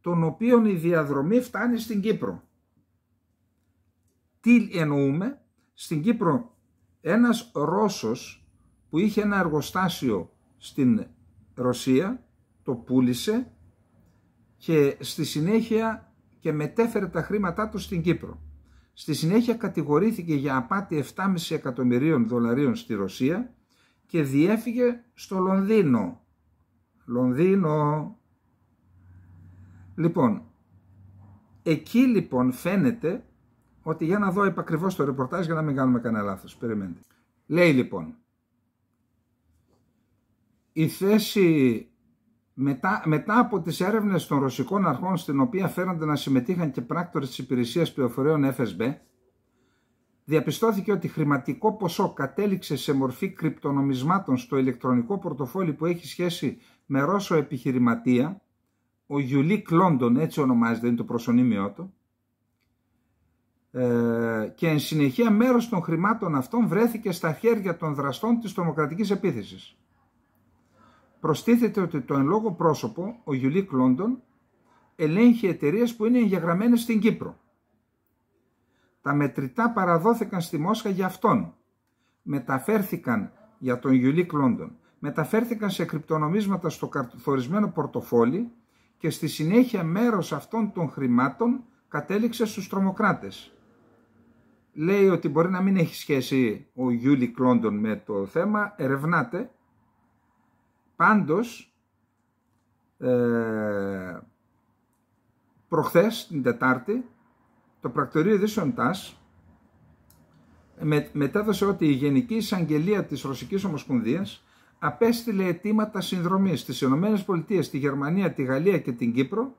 τον οποίον η διαδρομή φτάνει στην Κύπρο. Τι εννοούμε, στην Κύπρο ένας Ρώσος που είχε ένα εργοστάσιο στην Ρωσία, το πούλησε και στη συνέχεια και μετέφερε τα χρήματά του στην Κύπρο. Στη συνέχεια κατηγορήθηκε για απάτη 7,5 εκατομμυρίων δολαρίων στη Ρωσία και διέφυγε στο Λονδίνο. Λονδίνο. Λοιπόν, εκεί λοιπόν φαίνεται ότι για να δω επακριβώς το ρεπορτάζ για να μην κάνουμε κανένα λάθος. Περιμένετε. Λέει λοιπόν, η θέση μετά, μετά από τις έρευνες των ρωσικών αρχών στην οποία φέρονται να συμμετείχαν και πράκτορες της υπηρεσίας πληροφοριών FSB διαπιστώθηκε ότι χρηματικό ποσό κατέληξε σε μορφή κρυπτονομισμάτων στο ηλεκτρονικό πορτοφόλι που έχει σχέση με Ρώσο επιχειρηματία ο Γιουλίκ Κλόντον έτσι ονομάζεται είναι το προσωνύμιό του ε, και εν συνεχεία μέρος των χρημάτων αυτών βρέθηκε στα χέρια των δραστών της τρομοκρατικής επίθεσης. Προστίθεται ότι το εν λόγω πρόσωπο, ο Γιουλίκ Λόντον, ελέγχει εταιρείες που είναι εγγεγραμμένες στην Κύπρο. Τα μετρητά παραδόθηκαν στη Μόσχα για αυτόν. Μεταφέρθηκαν για τον Γιουλίκ Λόντον. Μεταφέρθηκαν σε κρυπτονομίσματα στο καθορισμένο πορτοφόλι και στη συνέχεια μέρος αυτών των χρημάτων κατέληξε στους τρομοκράτες λέει ότι μπορεί να μην έχει σχέση ο Γιούλι Κλόντον με το θέμα, ερευνάται. Πάντως, ε, προχθές, την Τετάρτη, το πρακτορείο Ειδήσεων ΤΑΣ με, μετέδωσε ότι η Γενική Εισαγγελία της Ρωσικής Ομοσπονδίας απέστειλε αιτήματα συνδρομής στις ΗΠΑ, τη Γερμανία, τη Γαλλία και την Κύπρο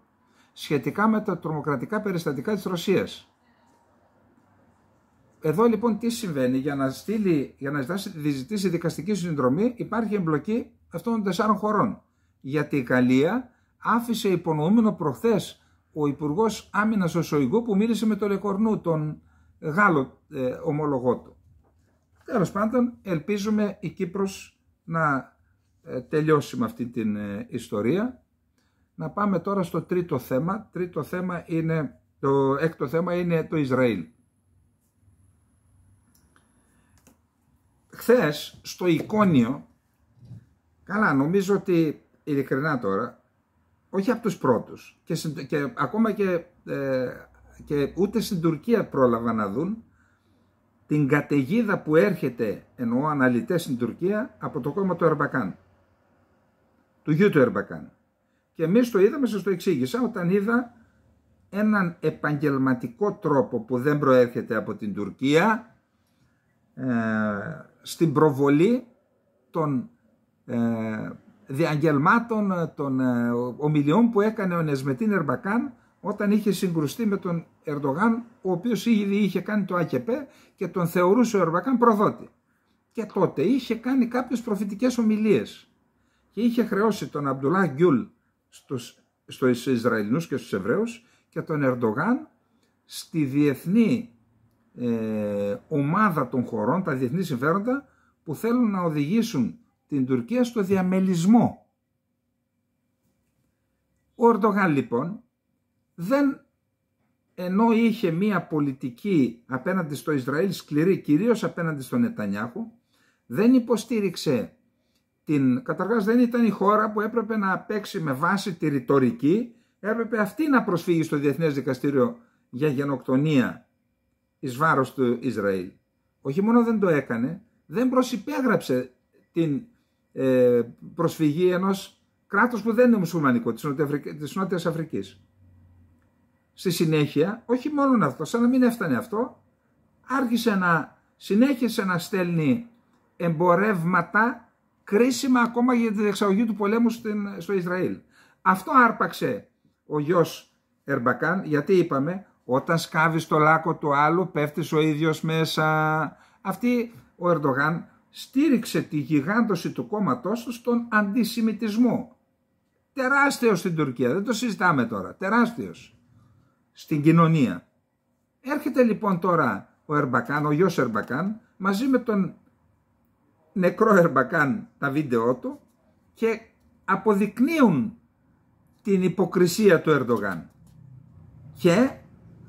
σχετικά με τα τρομοκρατικά περιστατικά της Ρωσίας. Εδώ λοιπόν τι συμβαίνει, για να, στείλει, για να ζητήσει δικαστική συνδρομή υπάρχει εμπλοκή αυτών των τεσσάρων χωρών. Γιατί η Γαλλία άφησε υπονοούμενο προχθές ο Υπουργός Άμυνας ο Σοηγού που μίλησε με τον Λεκορνού, τον Γάλλο ε, ομολογό του. Τέλος πάντων, ελπίζουμε η Κύπρος να ε, τελειώσει με αυτή την ε, ιστορία. Να πάμε τώρα στο τρίτο θέμα. Τρίτο θέμα είναι, το έκτο θέμα είναι το Ισραήλ. Χθες στο εικόνιο, καλά νομίζω ότι ειλικρινά τώρα, όχι από τους πρώτους και, ακόμα και, ε, και ούτε στην Τουρκία πρόλαβα να δουν την καταιγίδα που έρχεται, εννοώ αναλυτές στην Τουρκία, από το κόμμα του Ερμπακάν, του γιου του Ερμπακάν. Και εμείς το είδαμε, σας το εξήγησα, όταν είδα έναν επαγγελματικό τρόπο που δεν προέρχεται από την Τουρκία, ε, στην προβολή των ε, διαγγελμάτων, ε, των ε, ομιλιών που έκανε ο Νεσμετίν Ερμπακάν όταν είχε συγκρουστεί με τον Ερντογάν, ο οποίος ήδη είχε κάνει το ΑΚΠ και τον θεωρούσε ο Ερμπακάν προδότη. Και τότε είχε κάνει κάποιες προφητικές ομιλίες και είχε χρεώσει τον Αμπτουλά Γκιούλ στους, στους Ισραηλινούς και στους Εβραίους και τον Ερντογάν στη διεθνή ε, ομάδα των χωρών, τα διεθνή συμφέροντα που θέλουν να οδηγήσουν την Τουρκία στο διαμελισμό. Ο Ερντογάν λοιπόν δεν ενώ είχε μία πολιτική απέναντι στο Ισραήλ σκληρή, κυρίως απέναντι στον Νετανιάχου, δεν υποστήριξε την... Καταρχάς δεν ήταν η χώρα που έπρεπε να παίξει με βάση τη ρητορική, έπρεπε αυτή να προσφύγει στο Διεθνές Δικαστήριο για γενοκτονία εις βάρος του Ισραήλ. Όχι μόνο δεν το έκανε, δεν προσυπέγραψε την ε, προσφυγή ενός κράτος που δεν είναι μουσουλμανικό, της, της Αφρικής. Στη συνέχεια, όχι μόνο αυτό, σαν να μην έφτανε αυτό, άρχισε να συνέχισε να στέλνει εμπορεύματα κρίσιμα ακόμα για τη διεξαγωγή του πολέμου στην, στο Ισραήλ. Αυτό άρπαξε ο γιος Ερμπακάν, γιατί είπαμε όταν σκάβεις το λάκκο του άλλου πέφτεις ο ίδιος μέσα. Αυτή ο Ερντογάν στήριξε τη γιγάντωση του κόμματός του στον αντισημιτισμό. Τεράστιος στην Τουρκία, δεν το συζητάμε τώρα, τεράστιος στην κοινωνία. Έρχεται λοιπόν τώρα ο Ερμπακάν, ο γιος Ερμπακάν, μαζί με τον νεκρό Ερμπακάν τα βίντεό του και αποδεικνύουν την υποκρισία του Ερντογάν. Και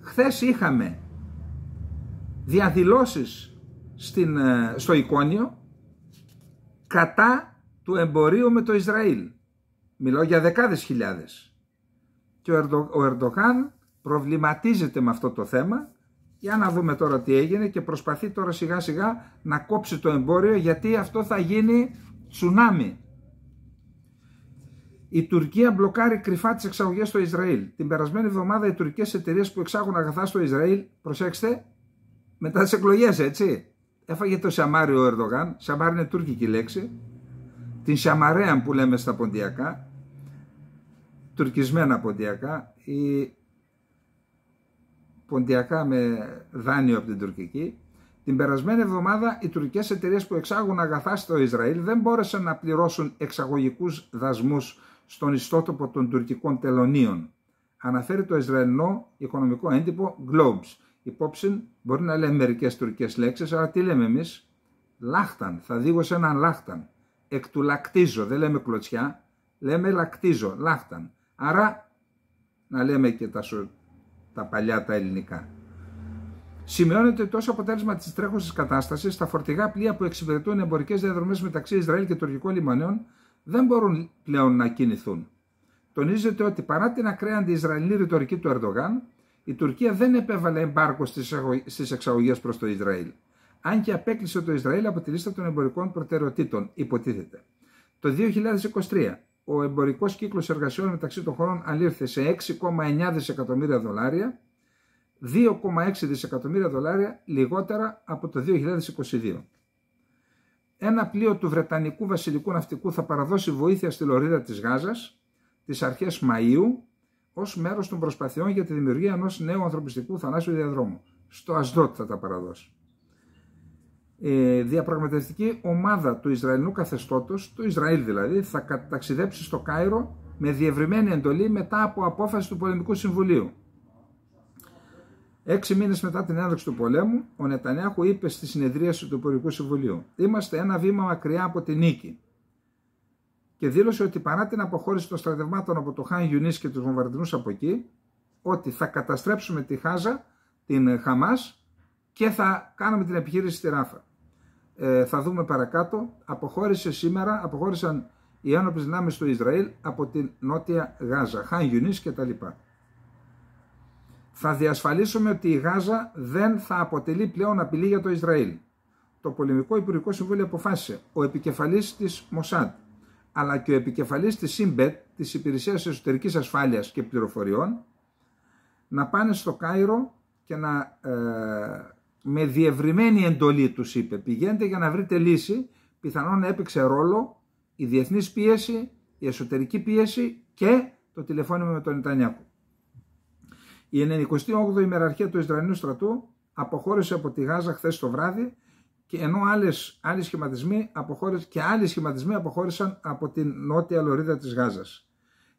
Χθες είχαμε διαδηλώσεις στην, ε, στο εικόνιο κατά του εμπορίου με το Ισραήλ. Μιλάω για δεκάδες χιλιάδες. Και ο, ο Ερντογάν προβληματίζεται με αυτό το θέμα. Για να δούμε τώρα τι έγινε και προσπαθεί τώρα σιγά σιγά να κόψει το εμπόριο γιατί αυτό θα γίνει τσουνάμι. Η Τουρκία μπλοκάρει κρυφά τις εξαγωγές στο Ισραήλ. Την περασμένη εβδομάδα οι τουρκικές εταιρείες που εξάγουν αγαθά στο Ισραήλ, προσέξτε, μετά τις εκλογές, έτσι. Έφαγε το Σαμάρι ο Ερδογάν. Σαμάρι είναι τουρκική λέξη. Την Σαμαρέα που λέμε στα ποντιακά. Τουρκισμένα ποντιακά. Η ποντιακά με δάνειο από την τουρκική. Την περασμένη εβδομάδα οι τουρκικές εταιρείες που εξάγουν αγαθά στο Ισραήλ δεν μπόρεσαν να πληρώσουν εξαγωγικούς δασμούς στον ιστότοπο των τουρκικών τελωνίων. Αναφέρει το Ισραηλινό οικονομικό έντυπο Globes. Υπόψη μπορεί να λέμε μερικές τουρκικές λέξεις, αλλά τι λέμε εμείς. Λάχταν. Θα δίγω σε έναν λάχταν. Εκ του λακτίζω. Δεν λέμε κλωτσιά. Λέμε λακτίζω. Λάχταν. Άρα να λέμε και τα, τα παλιά τα ελληνικά. Σημειώνεται τόσο αποτέλεσμα της τρέχουσας κατάστασης τα φορτηγά πλοία που εξυπηρετούν εμπορικές διαδρομές μεταξύ Ισραήλ και τουρκικών λιμανιών δεν μπορούν πλέον να κινηθούν. Τονίζεται ότι παρά την ακραία αντιισραηλινή ρητορική του Ερντογάν, η Τουρκία δεν επέβαλε εμπάρκο στι εξαγωγές προς το Ισραήλ. Αν και απέκλεισε το Ισραήλ από τη λίστα των εμπορικών προτεραιοτήτων, υποτίθεται. Το 2023, ο εμπορικός κύκλος εργασιών μεταξύ των χωρών ανήλθε σε 6,9 δισεκατομμύρια δολάρια, 2,6 δισεκατομμύρια δολάρια λιγότερα από το 2022. Ένα πλοίο του Βρετανικού Βασιλικού Ναυτικού θα παραδώσει βοήθεια στη Λωρίδα της Γάζας τις αρχές Μαΐου ως μέρος των προσπαθειών για τη δημιουργία ενός νέου ανθρωπιστικού θανάσιου διαδρόμου. Στο Ασδότ θα τα παραδώσει. Ε, διαπραγματευτική ομάδα του Ισραηλινού καθεστώτος, του Ισραήλ δηλαδή, θα ταξιδέψει στο Κάιρο με διευρυμένη εντολή μετά από απόφαση του Πολεμικού Συμβουλίου. Έξι μήνες μετά την έναρξη του πολέμου, ο Νετανιάχου είπε στη συνεδρίαση του Υπουργικού Συμβουλίου: Είμαστε ένα βήμα μακριά από τη νίκη. Και δήλωσε ότι παρά την αποχώρηση των στρατευμάτων από το Χάν Γιουνίς και τους βομβαρδινούς από εκεί, ότι θα καταστρέψουμε τη Χάζα, την Χαμάς και θα κάνουμε την επιχείρηση στη Ράφα. Ε, θα δούμε παρακάτω. Αποχώρησε σήμερα, αποχώρησαν οι ένοπλες δυνάμεις του Ισραήλ από την νότια Γάζα, Χάν Γιουνί κτλ θα διασφαλίσουμε ότι η Γάζα δεν θα αποτελεί πλέον απειλή για το Ισραήλ. Το Πολεμικό Υπουργικό Συμβούλιο αποφάσισε ο επικεφαλής της Μοσάντ αλλά και ο επικεφαλής της ΣΥΜΠΕΤ, της Υπηρεσίας Εσωτερικής Ασφάλειας και Πληροφοριών, να πάνε στο Κάιρο και να ε, με διευρυμένη εντολή τους είπε πηγαίνετε για να βρείτε λύση πιθανόν έπαιξε ρόλο η διεθνής πίεση, η εσωτερική πίεση και το τηλεφώνημα με τον Ιτανιάκο. Η 98η ημεραρχία του Ισραηλινού στρατού αποχώρησε από τη Γάζα χθες το βράδυ και ενώ άλλες, άλλοι σχηματισμοί αποχώρησαν, και άλλοι σχηματισμοί αποχώρησαν από την νότια λωρίδα της Γάζας.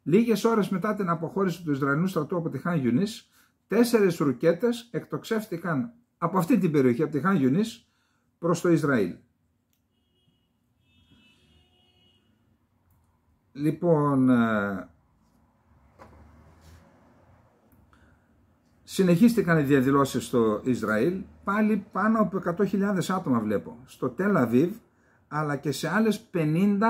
Λίγες ώρες μετά την αποχώρηση του Ισραηλινού στρατού από τη Χάν Γιουνής, τέσσερες ρουκέτες εκτοξεύτηκαν από αυτή την περιοχή, από τη Χάν Γιουνής, προς το Ισραήλ. Λοιπόν, ε, Συνεχίστηκαν οι διαδηλώσεις στο Ισραήλ, πάλι πάνω από 100.000 άτομα βλέπω, στο Τελαβίβ αλλά και σε άλλες 50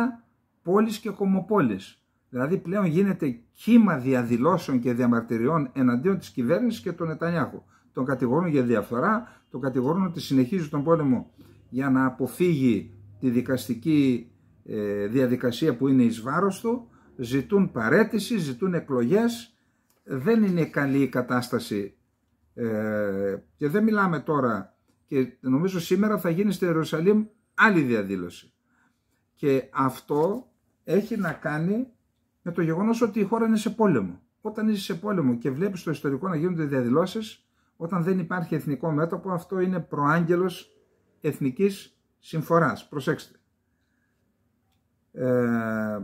πόλεις και κομοπόλεις. Δηλαδή πλέον γίνεται κύμα διαδηλώσεων και διαμαρτυριών εναντίον της κυβέρνησης και των Νετανιάχου. Τον κατηγορούν για διαφθορά, τον κατηγορούν ότι συνεχίζει τον πόλεμο για να αποφύγει τη δικαστική ε, διαδικασία που είναι εις βάρος του, ζητούν παρέτηση, ζητούν εκλογές, δεν είναι καλή η κατάσταση ε, και δεν μιλάμε τώρα και νομίζω σήμερα θα γίνει στη Ιερουσαλήμ άλλη διαδήλωση. Και αυτό έχει να κάνει με το γεγονός ότι η χώρα είναι σε πόλεμο. Όταν είσαι σε πόλεμο και βλέπεις το ιστορικό να γίνονται διαδηλώσεις, όταν δεν υπάρχει εθνικό μέτωπο, αυτό είναι προάγγελος εθνικής συμφοράς. Προσέξτε. Ε,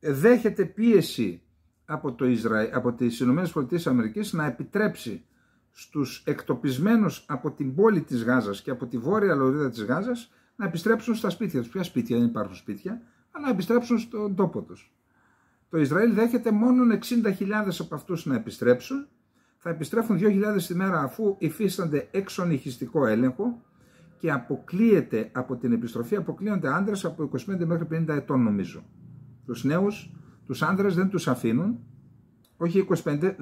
δέχεται πίεση από, το Ισραή, από τις ΗΠΑ να επιτρέψει στους εκτοπισμένους από την πόλη της Γάζας και από τη βόρεια λωρίδα της Γάζας να επιστρέψουν στα σπίτια τους. Ποια σπίτια, δεν υπάρχουν σπίτια, αλλά να επιστρέψουν στον τόπο τους. Το Ισραήλ δέχεται μόνο 60.000 από αυτούς να επιστρέψουν, θα επιστρέφουν 2.000 τη μέρα αφού υφίστανται εξονυχιστικό έλεγχο και αποκλείεται από την επιστροφή, αποκλείονται άντρες από 25 μέχρι 50 ετών νομίζω. Τους νέους τους άνδρες δεν τους αφήνουν, όχι 25,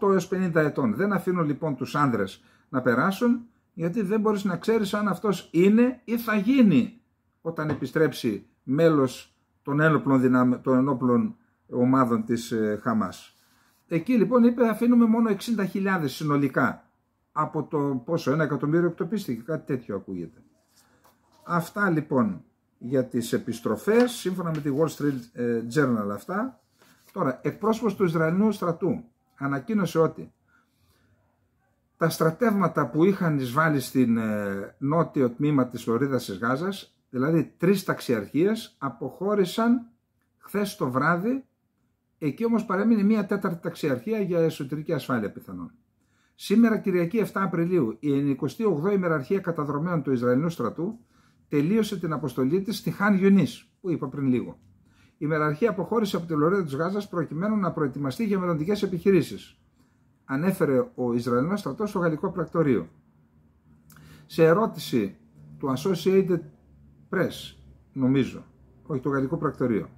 18 έως 50 ετών. Δεν αφήνουν λοιπόν τους άνδρες να περάσουν, γιατί δεν μπορείς να ξέρεις αν αυτός είναι ή θα γίνει όταν επιστρέψει μέλος των ένοπλων, ομάδων της ε, Χαμάς. Εκεί λοιπόν είπε αφήνουμε μόνο 60.000 συνολικά από το πόσο, ένα εκατομμύριο εκτοπίστηκε, κάτι τέτοιο ακούγεται. Αυτά λοιπόν για τις επιστροφές, σύμφωνα με τη Wall Street ε, Journal αυτά. Τώρα, εκπρόσωπος του Ισραηλινού στρατού ανακοίνωσε ότι τα στρατεύματα που είχαν εισβάλει στην ε, νότιο τμήμα της Λωρίδας της Γάζας, δηλαδή τρεις ταξιαρχίες, αποχώρησαν χθες το βράδυ, εκεί όμως παρέμεινε μία τέταρτη ταξιαρχία για εσωτερική ασφάλεια πιθανόν. Σήμερα Κυριακή 7 Απριλίου η 28η ημεραρχία Καταδρομένων του Ισραηλινού στρατού τελείωσε την αποστολή της στη Χάν Γιουνή, που είπα πριν λίγο. Η μεραρχία αποχώρησε από τη Λωρίδα της Γάζας προκειμένου να προετοιμαστεί για μελλοντικές επιχειρήσεις. Ανέφερε ο Ισραηλινός στρατός στο γαλλικό πρακτορείο. Σε ερώτηση του Associated Press, νομίζω, όχι το γαλλικό πρακτορείο,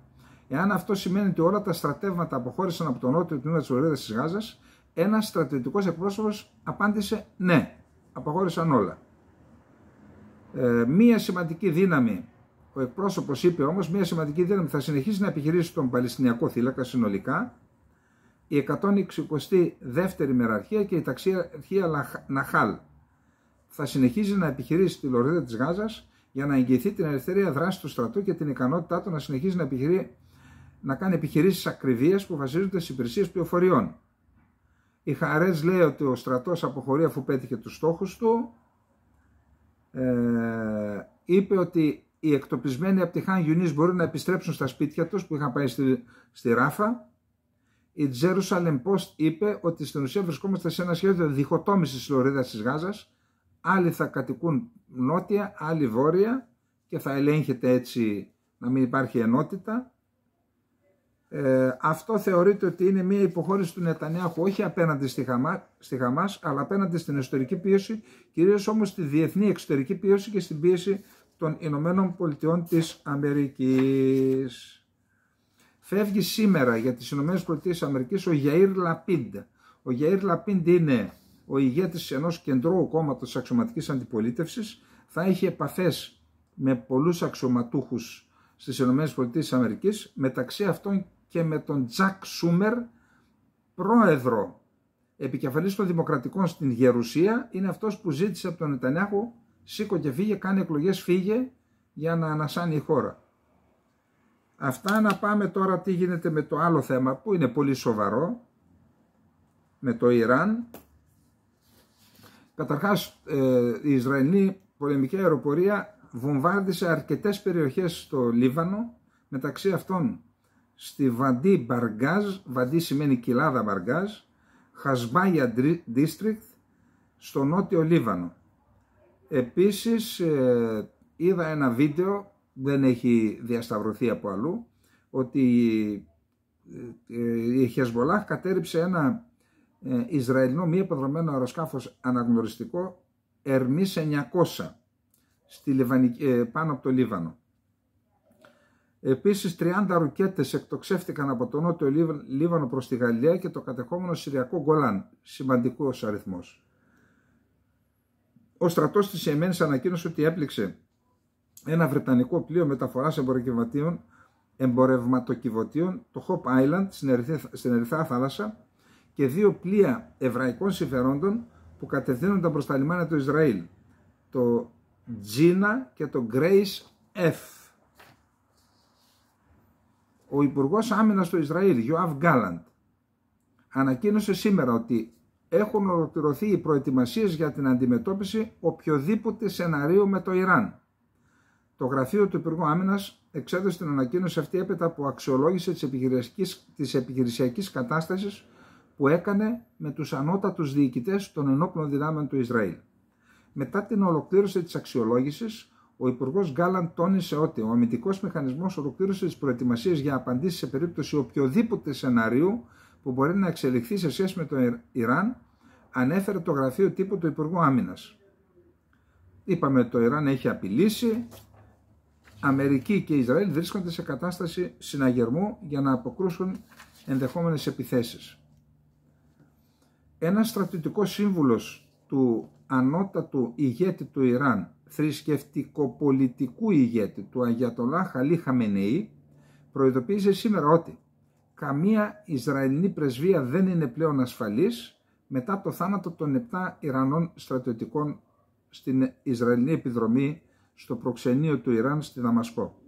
εάν αυτό σημαίνει ότι όλα τα στρατεύματα αποχώρησαν από το νότιο τμήμα της Λωρίδας της Γάζας, ένας στρατιωτικός εκπρόσωπος απάντησε ναι, αποχώρησαν όλα. Ε, μία σημαντική δύναμη, ο εκπρόσωπος είπε όμως, μία σημαντική δύναμη θα συνεχίσει να επιχειρήσει τον Παλαιστινιακό θύλακα συνολικά, η 162 η μεραρχία και η ταξιαρχία Ναχάλ. Θα συνεχίζει να επιχειρήσει τη Λωρίδα της Γάζας για να εγγυηθεί την ελευθερία δράσης του στρατού και την ικανότητά του να συνεχίζει να, επιχειρεί, να κάνει επιχειρήσεις ακριβίας που βασίζονται στις υπηρεσίες πληροφοριών. Η χαρές λέει ότι ο στρατός αποχωρεί αφού πέτυχε τους στόχους του, ε, είπε ότι οι εκτοπισμένοι από τη Χάν Γιουνίς μπορούν να επιστρέψουν στα σπίτια τους που είχαν πάει στη, στη Ράφα. Η Jerusalem Post είπε ότι στην ουσία βρισκόμαστε σε ένα σχέδιο διχοτόμησης της Λωρίδας της Γάζας. Άλλοι θα κατοικούν νότια, άλλοι βόρεια και θα ελέγχεται έτσι να μην υπάρχει ενότητα. Ε, αυτό θεωρείται ότι είναι μια υποχώρηση του Νετανιάχου όχι απέναντι στη, Χαμά, στη Χαμάς αλλά απέναντι στην εσωτερική πίεση κυρίως όμως στη διεθνή εξωτερική πίεση και στην πίεση των Ηνωμένων Πολιτειών της Αμερικής. Φεύγει σήμερα για τις Ηνωμένες Πολιτείες Αμερικής ο Γιαίρ Λαπίντ. Ο Γιαίρ Λαπίντ είναι ο ηγέτης ενός κεντρώου κόμματος της αξιωματικής αντιπολίτευσης. Θα έχει επαφές με πολλούς αξιωματούχους στις ΗΠΑ μεταξύ αυτών και με τον Τζακ Σούμερ, πρόεδρο επικεφαλής των Δημοκρατικών στην Γερουσία, είναι αυτός που ζήτησε από τον Νετανιάχου σήκω και φύγε, κάνει εκλογές, φύγε για να ανασάνει η χώρα. Αυτά να πάμε τώρα τι γίνεται με το άλλο θέμα που είναι πολύ σοβαρό, με το Ιράν. Καταρχάς ε, η Ισραηλή πολεμική αεροπορία βομβάρδισε αρκετές περιοχές στο Λίβανο, μεταξύ αυτών στη Βαντί Μπαργκάζ, Βαντί σημαίνει κοιλάδα Μπαργκάζ, Χασμάγια District, στο νότιο Λίβανο. Επίσης ε, είδα ένα βίντεο, δεν έχει διασταυρωθεί από αλλού, ότι ε, η Χεσμολάχ κατέριψε ένα ε, Ισραηλινό μη επανδρομένο αεροσκάφος αναγνωριστικό Ερμής 900 στη Λιβανική, πάνω από το Λίβανο. Επίσης 30 ρουκέτες εκτοξεύτηκαν από τον νότιο Λίβανο προς τη Γαλλία και το κατεχόμενο Συριακό Γκολάν, σημαντικός αριθμός. Ο στρατός της Ιεμένης ανακοίνωσε ότι έπληξε ένα βρετανικό πλοίο μεταφοράς εμπορευματοκιβωτίων, εμπορευματοκιβωτίων το Hop Island στην Ερυθρά Θάλασσα και δύο πλοία εβραϊκών συμφερόντων που κατευθύνονταν προς τα λιμάνια του Ισραήλ, το Τζίνα και το Grace F. Ο Υπουργός Άμυνας του Ισραήλ, Ιωάβ Γκάλαντ, ανακοίνωσε σήμερα ότι έχουν ολοκληρωθεί οι προετοιμασίες για την αντιμετώπιση οποιοδήποτε σεναρίου με το Ιράν. Το γραφείο του Υπουργού Άμυνας εξέδωσε την ανακοίνωση αυτή έπειτα που αξιολόγησε τη επιχειρησιακή κατάσταση που έκανε με τους ανώτατους διοικητές των ενόπλων δυνάμεων του Ισραήλ. Μετά την ολοκλήρωση της αξιολόγησης. Ο Υπουργός Γκάλαν τόνισε ότι ο αμυντικός μηχανισμός ολοκλήρωσε τις προετοιμασίες για απαντήσεις σε περίπτωση οποιοδήποτε σενάριου που μπορεί να εξελιχθεί σε σχέση με το Ιράν, ανέφερε το γραφείο τύπου του Υπουργού Άμυνας. Είπαμε ότι το Ιράν έχει απειλήσει. Αμερική και Ισραήλ βρίσκονται σε κατάσταση συναγερμού για να αποκρούσουν ενδεχόμενες επιθέσεις. Ένας στρατιωτικός σύμβουλος του ανώτατου ηγέτη του Ιράν θρησκευτικοπολιτικού ηγέτη του Αγιατολά Χαλή Χαμενεή προειδοποίησε σήμερα ότι καμία Ισραηλινή πρεσβεία δεν είναι πλέον ασφαλής μετά το θάνατο των 7 Ιρανών στρατιωτικών στην Ισραηλινή επιδρομή στο προξενείο του Ιράν στη Δαμασκό.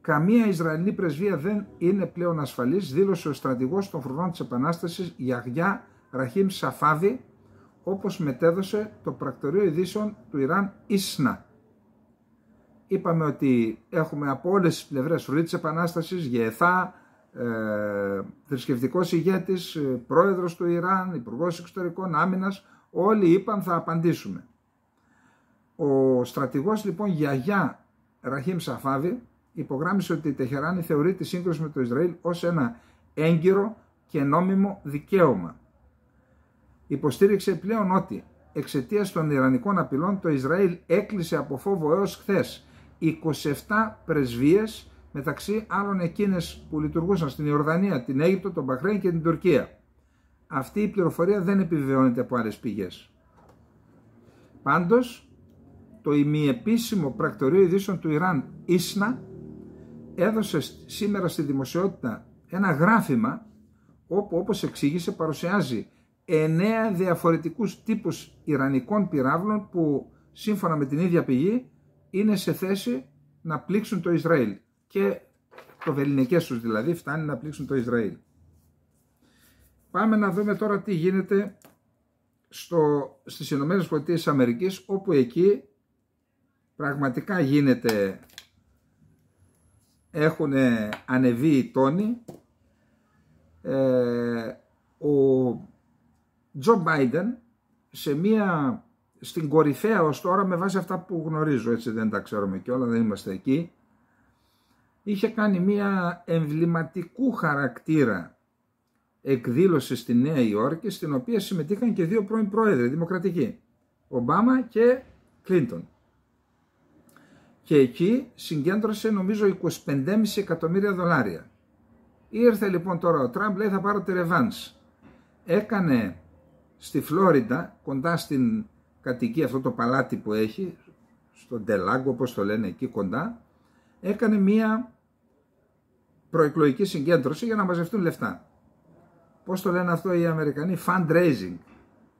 Καμία Ισραηλινή πρεσβεία δεν είναι πλέον ασφαλής, δήλωσε ο στρατηγός των φρουρών της Επανάστασης Γιαγιά Ραχίμ Σαφάδη όπως μετέδωσε το πρακτορείο ειδήσεων του Ιράν Ίσνα. Είπαμε ότι έχουμε από όλες τις πλευρές φρουρή της Επανάστασης, γεθά, ε, θρησκευτικός ηγέτης, ε, πρόεδρος του Ιράν, υπουργός εξωτερικών άμυνας, όλοι είπαν θα απαντήσουμε. Ο στρατηγός λοιπόν Γιαγιά Ραχίμ Σαφάβη υπογράμμισε ότι η Τεχεράνη θεωρεί τη σύγκρουση με το Ισραήλ ως ένα έγκυρο και νόμιμο δικαίωμα υποστήριξε πλέον ότι εξαιτίας των Ιρανικών απειλών το Ισραήλ έκλεισε από φόβο έως χθες 27 πρεσβείες μεταξύ άλλων εκείνες που λειτουργούσαν στην Ιορδανία, την Αίγυπτο, τον Μπαχρέν και την Τουρκία. Αυτή η πληροφορία δεν επιβεβαιώνεται από άλλες πηγές. Πάντως, το ημιεπίσημο πρακτορείο ειδήσεων του Ιράν, Ίσνα, έδωσε σήμερα στη δημοσιότητα ένα γράφημα όπου όπως εξήγησε παρουσιάζει εννέα διαφορετικούς τύπους Ιρανικών πυράβλων που σύμφωνα με την ίδια πηγή είναι σε θέση να πλήξουν το Ισραήλ και το βελληνικές τους δηλαδή φτάνει να πλήξουν το Ισραήλ. Πάμε να δούμε τώρα τι γίνεται στο, στις Ηνωμένες Πολιτείες Αμερικής όπου εκεί πραγματικά γίνεται έχουν ανεβεί οι τόνοι ε, ο Τζο Μπάιντεν σε μία, στην κορυφαία ως τώρα με βάση αυτά που γνωρίζω, έτσι δεν τα ξέρουμε και όλα δεν είμαστε εκεί, είχε κάνει μία εμβληματικού χαρακτήρα εκδήλωση στη Νέα Υόρκη, στην οποία συμμετείχαν και δύο πρώην πρόεδροι δημοκρατικοί, Ομπάμα και Κλίντον. Και εκεί συγκέντρωσε νομίζω 25,5 εκατομμύρια δολάρια. Ήρθε λοιπόν τώρα ο Τραμπ, λέει θα πάρω τη ρεβάνς. Έκανε στη Φλόριντα, κοντά στην κατοικία, αυτό το παλάτι που έχει, στον Τελάγκο, όπως το λένε εκεί κοντά, έκανε μία προεκλογική συγκέντρωση για να μαζευτούν λεφτά. Πώς το λένε αυτό οι Αμερικανοί, fundraising.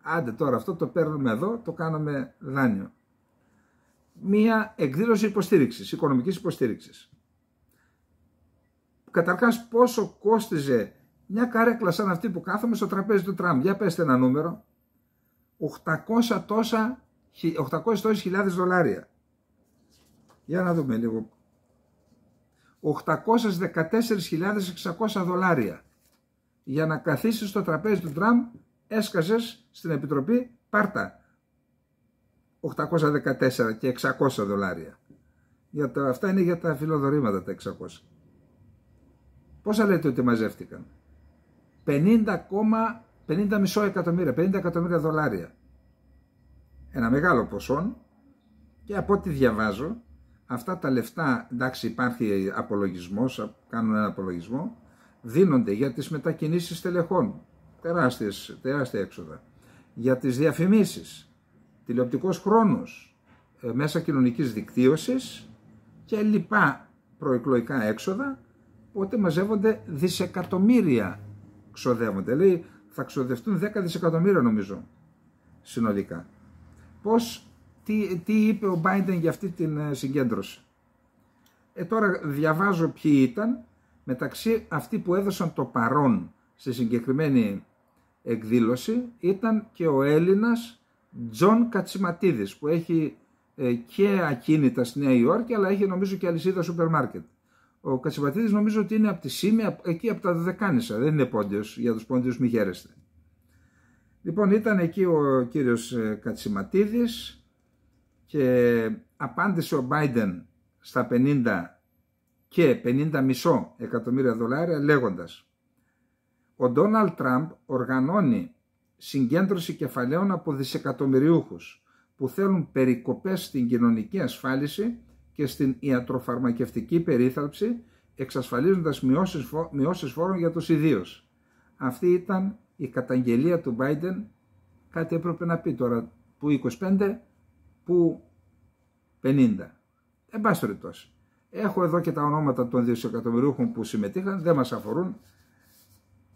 Άντε τώρα αυτό το παίρνουμε εδώ, το κάναμε δάνειο. Μία εκδήλωση υποστήριξης, οικονομικής υποστήριξης. Καταρχάς πόσο κόστιζε μια καρέκλα σαν αυτή που κάθομαι στο τραπέζι του Τραμπ. Για πέστε ένα νούμερο. 800 τόσα, 800 τόσες χιλιάδες δολάρια. Για να δούμε λίγο. 814.600 δολάρια. Για να καθίσεις στο τραπέζι του Τραμπ έσκασες στην Επιτροπή πάρτα 814 και 600 δολάρια. Για τα, αυτά είναι για τα φιλοδορήματα τα 600. Πόσα λέτε ότι μαζεύτηκαν. 50,5 εκατομμύρια, 50 εκατομμύρια δολάρια. Ένα μεγάλο ποσό και από ό,τι διαβάζω αυτά τα λεφτά, εντάξει υπάρχει απολογισμός, κάνουν ένα απολογισμό, δίνονται για τις μετακινήσεις τελεχών, τεράστιες, τεράστια έξοδα, για τις διαφημίσεις, τηλεοπτικός χρόνος, ε, μέσα κοινωνικής δικτύωσης και λοιπά προεκλογικά έξοδα, οπότε μαζεύονται δισεκατομμύρια ξοδεύονται. Λέει θα ξοδευτούν 10 δισεκατομμύρια νομίζω συνολικά. Πώς, τι, είπε ο Biden για αυτή την ε, συγκέντρωση. Ε, τώρα διαβάζω ποιοι ήταν μεταξύ αυτοί που έδωσαν το παρόν στη συγκεκριμένη εκδήλωση ήταν και ο Έλληνας Τζον Κατσιματίδης που έχει ε, και ακίνητα στη Νέα Υόρκη αλλά έχει νομίζω και αλυσίδα σούπερ μάρκετ. Ο Κατσιματίδης νομίζω ότι είναι από τη Σίμια, εκεί από τα Δεκάνησα, δεν είναι πόντιος, για τους πόντιους μη χαίρεστε. Λοιπόν ήταν εκεί ο κύριος ε, Κατσιματίδης και απάντησε ο Biden στα 50 και 50 μισό εκατομμύρια δολάρια λέγοντας «Ο Ντόναλτ Τραμπ οργανώνει συγκέντρωση κεφαλαίων από δισεκατομμυριούχους που θέλουν περικοπές στην κοινωνική ασφάλιση και στην ιατροφαρμακευτική περίθαλψη εξασφαλίζοντας μειώσεις, φόρων για τους ιδίους. Αυτή ήταν η καταγγελία του Biden, κάτι έπρεπε να πει τώρα, που 25, που 50. Εν πάση περιπτώσει. Έχω εδώ και τα ονόματα των δισεκατομμυρίων που συμμετείχαν, δεν μας αφορούν.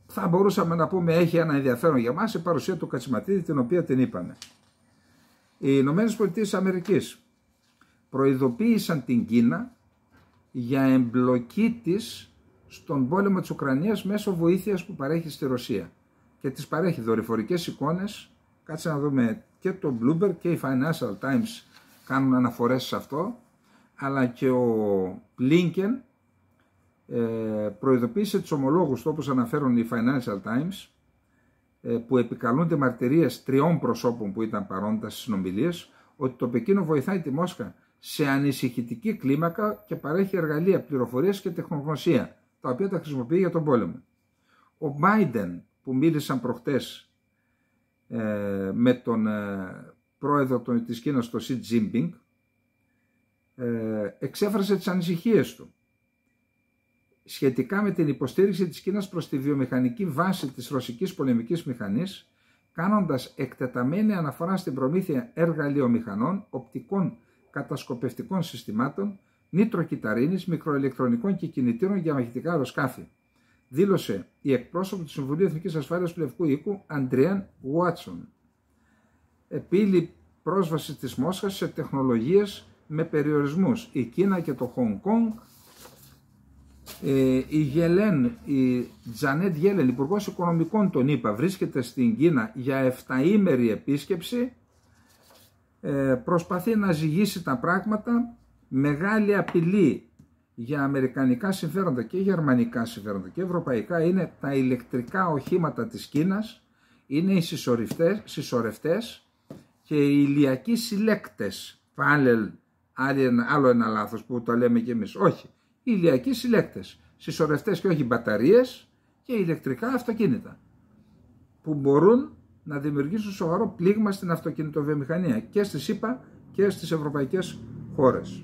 Θα μπορούσαμε να πούμε έχει ένα ενδιαφέρον για μας η παρουσία του Κατσιματίδη την οποία την είπαμε. Οι Ηνωμένες Πολιτείες Αμερικής προειδοποίησαν την Κίνα για εμπλοκή της στον πόλεμο της Ουκρανίας μέσω βοήθειας που παρέχει στη Ρωσία και τις παρέχει δορυφορικές εικόνες κάτσε να δούμε και το Bloomberg και οι Financial Times κάνουν αναφορές σε αυτό αλλά και ο Blinken ε, προειδοποίησε τους ομολόγους του όπως αναφέρουν οι Financial Times ε, που επικαλούνται μαρτυρίες τριών προσώπων που ήταν παρόντα στις συνομιλίες ότι το Πεκίνο βοηθάει τη Μόσχα σε ανησυχητική κλίμακα και παρέχει εργαλεία, πληροφορίες και τεχνογνωσία, τα οποία τα χρησιμοποιεί για τον πόλεμο. Ο Μπάιντεν, που μίλησαν προχτές ε, με τον ε, πρόεδρο της Κίνας, τον Σι Τζίμπινγκ, ε, εξέφρασε τις ανησυχίες του σχετικά με την υποστήριξη της Κίνας προς τη βιομηχανική βάση της ρωσικής πολεμικής μηχανής, κάνοντας εκτεταμένη αναφορά στην προμήθεια μηχανών, οπτικών κατασκοπευτικών συστημάτων, κυταρίνη, μικροελεκτρονικών και κινητήρων για μαχητικά αεροσκάφη. Δήλωσε η εκπρόσωπος του Συμβουλίου Εθνικής Ασφάλειας του Λευκού Οίκου, Αντριάν Βουάτσον. Επίλη πρόσβαση της Μόσχας σε τεχνολογίες με περιορισμούς. Η Κίνα και το Χονγκ Κονγκ. Ε, η Γελέν, η Τζανέτ Γέλεν, υπουργός οικονομικών των ΗΠΑ, βρίσκεται στην Κίνα για 7 επίσκεψη ε, προσπαθεί να ζυγίσει τα πράγματα μεγάλη απειλή για αμερικανικά συμφέροντα και γερμανικά συμφέροντα και ευρωπαϊκά είναι τα ηλεκτρικά οχήματα της Κίνας, είναι οι συσσωρευτές, και οι ηλιακοί συλλέκτες. Πάλι άλλο ένα λάθος που το λέμε και εμείς. Όχι, οι ηλιακοί συλλέκτες, συσσωρευτές και όχι μπαταρίες και ηλεκτρικά αυτοκίνητα που μπορούν να δημιουργήσουν σοβαρό πλήγμα στην αυτοκινητοβιομηχανία και στις ΗΠΑ και στις ευρωπαϊκές χώρες.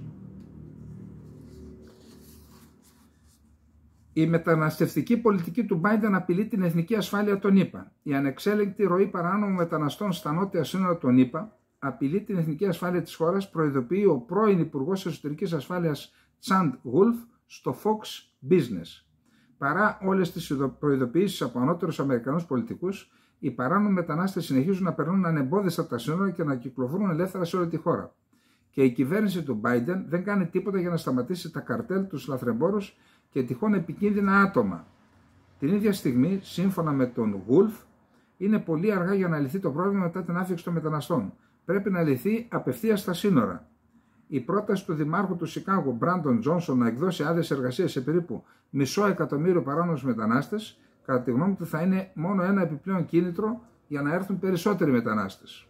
Η μεταναστευτική πολιτική του Biden απειλεί την εθνική ασφάλεια των ΗΠΑ. Η ανεξέλεγκτη ροή παράνομων μεταναστών στα νότια σύνορα των ΗΠΑ απειλεί την εθνική ασφάλεια της χώρας, προειδοποιεί ο πρώην Υπουργός Εσωτερικής Ασφάλειας Τσάντ Γουλφ στο Fox Business. Παρά όλες τις προειδοποιήσεις από ανώτερους Αμερικανούς πολιτικούς, οι παράνομοι μετανάστες συνεχίζουν να περνούν ανεμπόδιστα από τα σύνορα και να κυκλοφορούν ελεύθερα σε όλη τη χώρα. Και η κυβέρνηση του Biden δεν κάνει τίποτα για να σταματήσει τα καρτέλ, τους λαθρεμπόρους και τυχόν επικίνδυνα άτομα. Την ίδια στιγμή, σύμφωνα με τον Wolf, είναι πολύ αργά για να λυθεί το πρόβλημα μετά την άφηξη των μεταναστών. Πρέπει να λυθεί απευθείας στα σύνορα. Η πρόταση του Δημάρχου του Σικάγου, Μπράντον Τζόνσον, να εκδώσει άδειες εργασία σε περίπου μισό εκατομμύριο παράνομους μετανάστες κατά τη γνώμη του θα είναι μόνο ένα επιπλέον κίνητρο για να έρθουν περισσότεροι μετανάστες.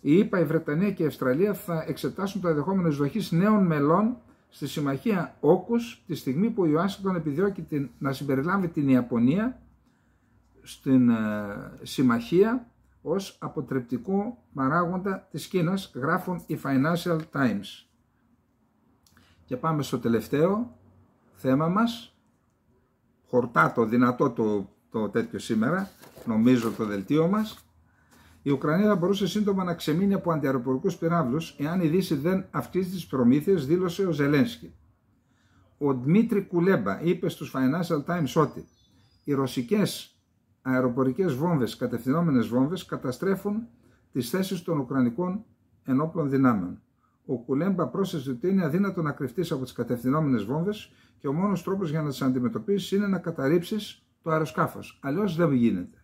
Η ΗΠΑ, η Βρετανία και η Αυστραλία θα εξετάσουν το ενδεχόμενο εισδοχής νέων μελών στη Συμμαχία Όκους τη στιγμή που η Ουάσιγκτον επιδιώκει την, να συμπεριλάβει την Ιαπωνία στην ε, Συμμαχία ως αποτρεπτικό παράγοντα της Κίνας, γράφουν οι Financial Times. Και πάμε στο τελευταίο θέμα μας, χορτά το δυνατό το, τέτοιο σήμερα, νομίζω το δελτίο μας, η Ουκρανία θα μπορούσε σύντομα να ξεμείνει από αντιαεροπορικού πυράβλους εάν η Δύση δεν αυξήσει τις προμήθειες, δήλωσε ο Ζελένσκι. Ο Δημήτρη Κουλέμπα είπε στους Financial Times ότι οι ρωσικές αεροπορικές βόμβες, κατευθυνόμενες βόμβες, καταστρέφουν τις θέσεις των Ουκρανικών ενόπλων δυνάμεων. Ο Κουλέμπα πρόσθεσε ότι είναι αδύνατο να κρυφτείς από τις κατευθυνόμενες βόμβες και ο μόνος τρόπος για να τις αντιμετωπίσεις είναι να καταρρύψεις το αεροσκάφος. Αλλιώς δεν γίνεται.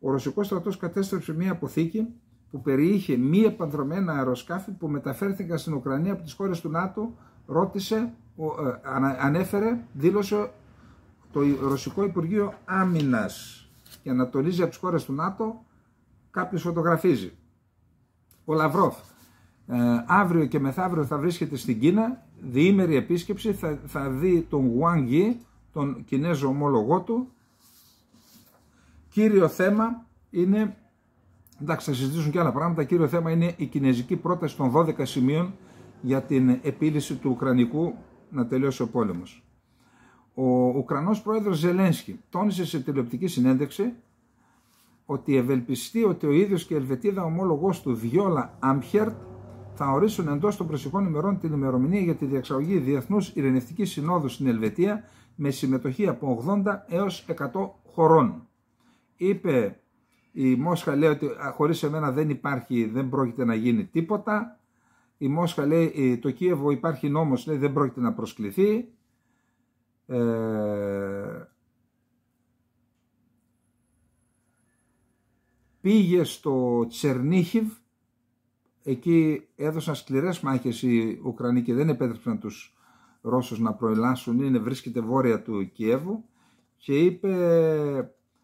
Ο Ρωσικός στρατός κατέστρεψε μια αποθήκη που περιείχε μη επανδρομένα αεροσκάφη που μεταφέρθηκαν στην Ουκρανία από τις χώρες του ΝΑΤΟ, ρώτησε, ο, ε, ανέφερε, δήλωσε το Ρωσικό Υπουργείο Άμυνας. Και ανατολίζει από τις χώρες του ΝΑΤΟ, κάποιος φωτογραφίζει. Ο Λαυρόφ ε, αύριο και μεθαύριο θα βρίσκεται στην Κίνα, διήμερη επίσκεψη, θα, θα δει τον Wang Yi, τον Κινέζο ομόλογό του. Κύριο θέμα είναι, εντάξει θα συζητήσουν και άλλα πράγματα, κύριο θέμα είναι η κινέζικη πρόταση των 12 σημείων για την επίλυση του Ουκρανικού να τελειώσει ο πόλεμος. Ο Ουκρανός πρόεδρος Ζελένσκι τόνισε σε τηλεοπτική συνέντευξη ότι ευελπιστεί ότι ο ίδιος και η Ελβετίδα ομόλογός του Βιόλα Άμπχερτ θα ορίσουν εντός των προσεχών ημερών την ημερομηνία για τη διεξαγωγή Διεθνούς Ειρηνευτικής Συνόδου στην Ελβετία με συμμετοχή από 80 έω 100 χωρών. Είπε η Μόσχα λέει ότι χωρίς εμένα δεν υπάρχει, δεν πρόκειται να γίνει τίποτα. Η Μόσχα λέει ε, το Κίεβο υπάρχει νόμος, λέει δεν πρόκειται να προσκληθεί. Ε... Πήγε στο Τσερνίχιβ Εκεί έδωσαν σκληρές μάχες οι Ουκρανοί και δεν επέτρεψαν τους Ρώσους να προελάσουν. Είναι, βρίσκεται βόρεια του Κιέβου και είπε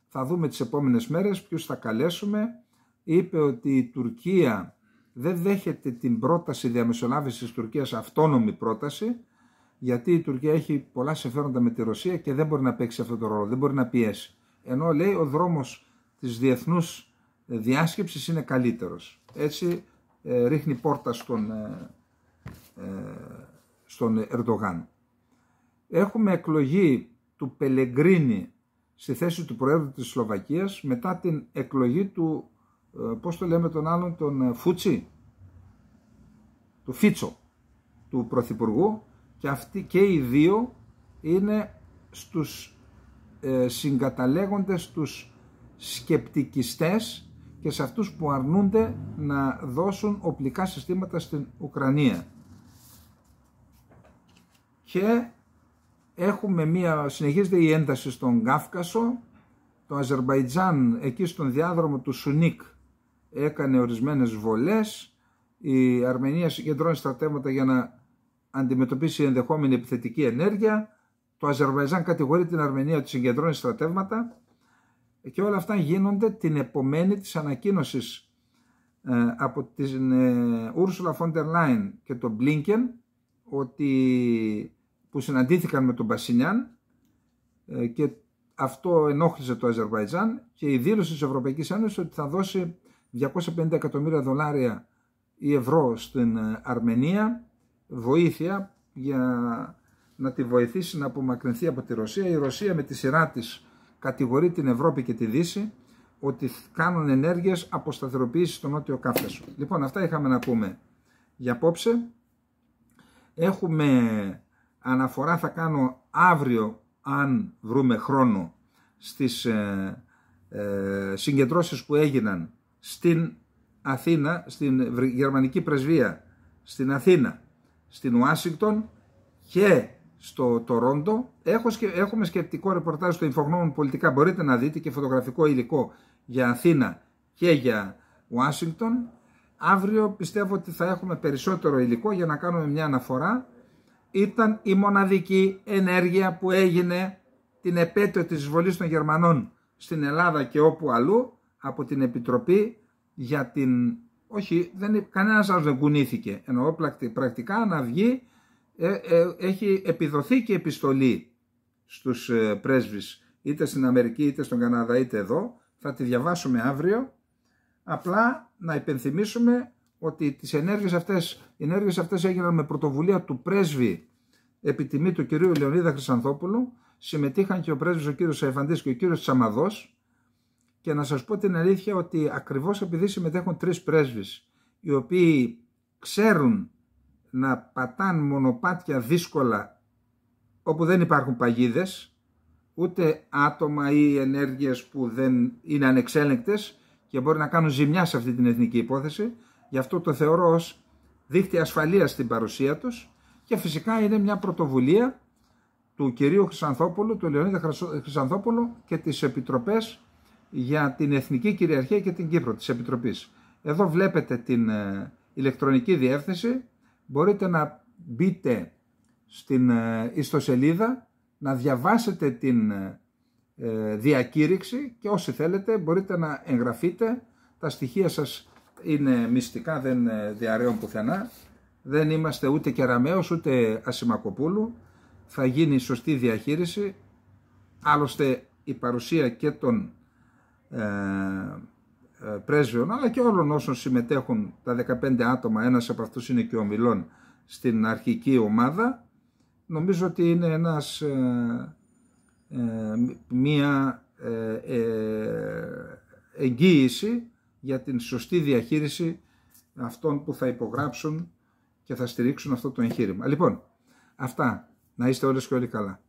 θα δούμε τις επόμενες μέρες ποιους θα καλέσουμε. Είπε ότι η Τουρκία δεν δέχεται την πρόταση διαμεσολάβησης της Τουρκίας αυτόνομη πρόταση γιατί η Τουρκία έχει πολλά συμφέροντα με τη Ρωσία και δεν μπορεί να παίξει αυτό το ρόλο, δεν μπορεί να πιέσει. Ενώ λέει ο δρόμος της διεθνούς διάσκεψης είναι καλύτερος. Έτσι ε, ρίχνει πόρτα στον, ε, ε, στον Ερντογάν. Έχουμε εκλογή του Πελεγκρίνη στη θέση του Προέδρου της Σλοβακίας μετά την εκλογή του, πώς το λέμε τον άλλον, τον Φούτσι, του Φίτσο, του Πρωθυπουργού και αυτοί και οι δύο είναι στους συγκαταλέγοντες, τους σκεπτικιστές και σε αυτούς που αρνούνται να δώσουν οπλικά συστήματα στην Ουκρανία. Και έχουμε μία, συνεχίζεται η ένταση στον Κάφκασο, το Αζερβαϊτζάν εκεί στον διάδρομο του Σουνίκ έκανε ορισμένες βολές, η Αρμενία συγκεντρώνει στρατεύματα για να αντιμετωπίσει ενδεχόμενη επιθετική ενέργεια, το Αζερβαϊτζάν κατηγορεί την Αρμενία ότι συγκεντρώνει στρατεύματα και όλα αυτά γίνονται την επομένη της ανακοίνωσης ε, από την ε, Ursula von der Leyen και τον Blinken ότι, που συναντήθηκαν με τον Πασινιάν ε, και αυτό ενόχλησε το Αζερβαϊτζάν και η δήλωση της Ευρωπαϊκής Ένωσης ότι θα δώσει 250 εκατομμύρια δολάρια ή ευρώ στην ε, Αρμενία βοήθεια για να τη βοηθήσει να απομακρυνθεί από τη Ρωσία. Η Ρωσία με τη σειρά της κατηγορεί την Ευρώπη και τη Δύση ότι κάνουν ενέργειες αποσταθεροποίησης στο Νότιο Κάφκασο. Λοιπόν, αυτά είχαμε να πούμε για απόψε. Έχουμε αναφορά, θα κάνω αύριο, αν βρούμε χρόνο, στις ε, ε συγκεντρώσεις που έγιναν στην Αθήνα, στην Γερμανική Πρεσβεία, στην Αθήνα, στην Ουάσιγκτον και στο Τορόντο Έχω, έχουμε σκεπτικό ρεπορτάζ στο Infognomon Πολιτικά. Μπορείτε να δείτε και φωτογραφικό υλικό για Αθήνα και για Ουάσιγκτον. Αύριο πιστεύω ότι θα έχουμε περισσότερο υλικό για να κάνουμε μια αναφορά. Ήταν η μοναδική ενέργεια που έγινε την επέτειο της εισβολής των Γερμανών στην Ελλάδα και όπου αλλού από την Επιτροπή για την... Όχι, δεν, κανένας άλλος δεν κουνήθηκε. Εννοώ πρακτικά να βγει, ε, ε, έχει επιδοθεί και επιστολή στους ε, πρέσβεις είτε στην Αμερική είτε στον Καναδά είτε εδώ. Θα τη διαβάσουμε αύριο. Απλά να υπενθυμίσουμε ότι τις ενέργειες αυτές, οι ενέργειες αυτές έγιναν με πρωτοβουλία του πρέσβη επιτιμή του κυρίου Λεωνίδα Χρυσανθόπουλου. Συμμετείχαν και ο πρέσβης ο κύριος Σαϊφαντής και ο κύριος Τσαμαδός. Και να σας πω την αλήθεια ότι ακριβώς επειδή συμμετέχουν τρεις πρέσβεις οι οποίοι ξέρουν να πατάν μονοπάτια δύσκολα όπου δεν υπάρχουν παγίδες, ούτε άτομα ή ενέργειες που δεν είναι ανεξέλεγκτες και μπορεί να κάνουν ζημιά σε αυτή την εθνική υπόθεση. Γι' αυτό το θεωρώ ως δίχτυ ασφαλείας στην παρουσία τους και φυσικά είναι μια πρωτοβουλία του κυρίου Χρυσανθόπουλου, του Λεωνίδα Χρυσανθόπουλου και τις επιτροπές για την Εθνική Κυριαρχία και την Κύπρο της Επιτροπής. Εδώ βλέπετε την ε, ηλεκτρονική διεύθυνση, μπορείτε να μπείτε στην ε, ιστοσελίδα να διαβάσετε την ε, ε, διακήρυξη και όσοι θέλετε μπορείτε να εγγραφείτε. Τα στοιχεία σας είναι μυστικά, δεν διαρρέουν πουθενά. Δεν είμαστε ούτε Κεραμέως ούτε Ασημακοπούλου. Θα γίνει σωστή διαχείριση. Άλλωστε η παρουσία και των ε, πρέσβεων αλλά και όλων όσων συμμετέχουν τα 15 άτομα, ένας από αυτούς είναι και ο Μιλών, στην αρχική ομάδα νομίζω ότι είναι ένας, ε, ε, μία ε, εγγύηση για την σωστή διαχείριση αυτών που θα υπογράψουν και θα στηρίξουν αυτό το εγχείρημα. Λοιπόν, αυτά. Να είστε όλες και όλοι καλά.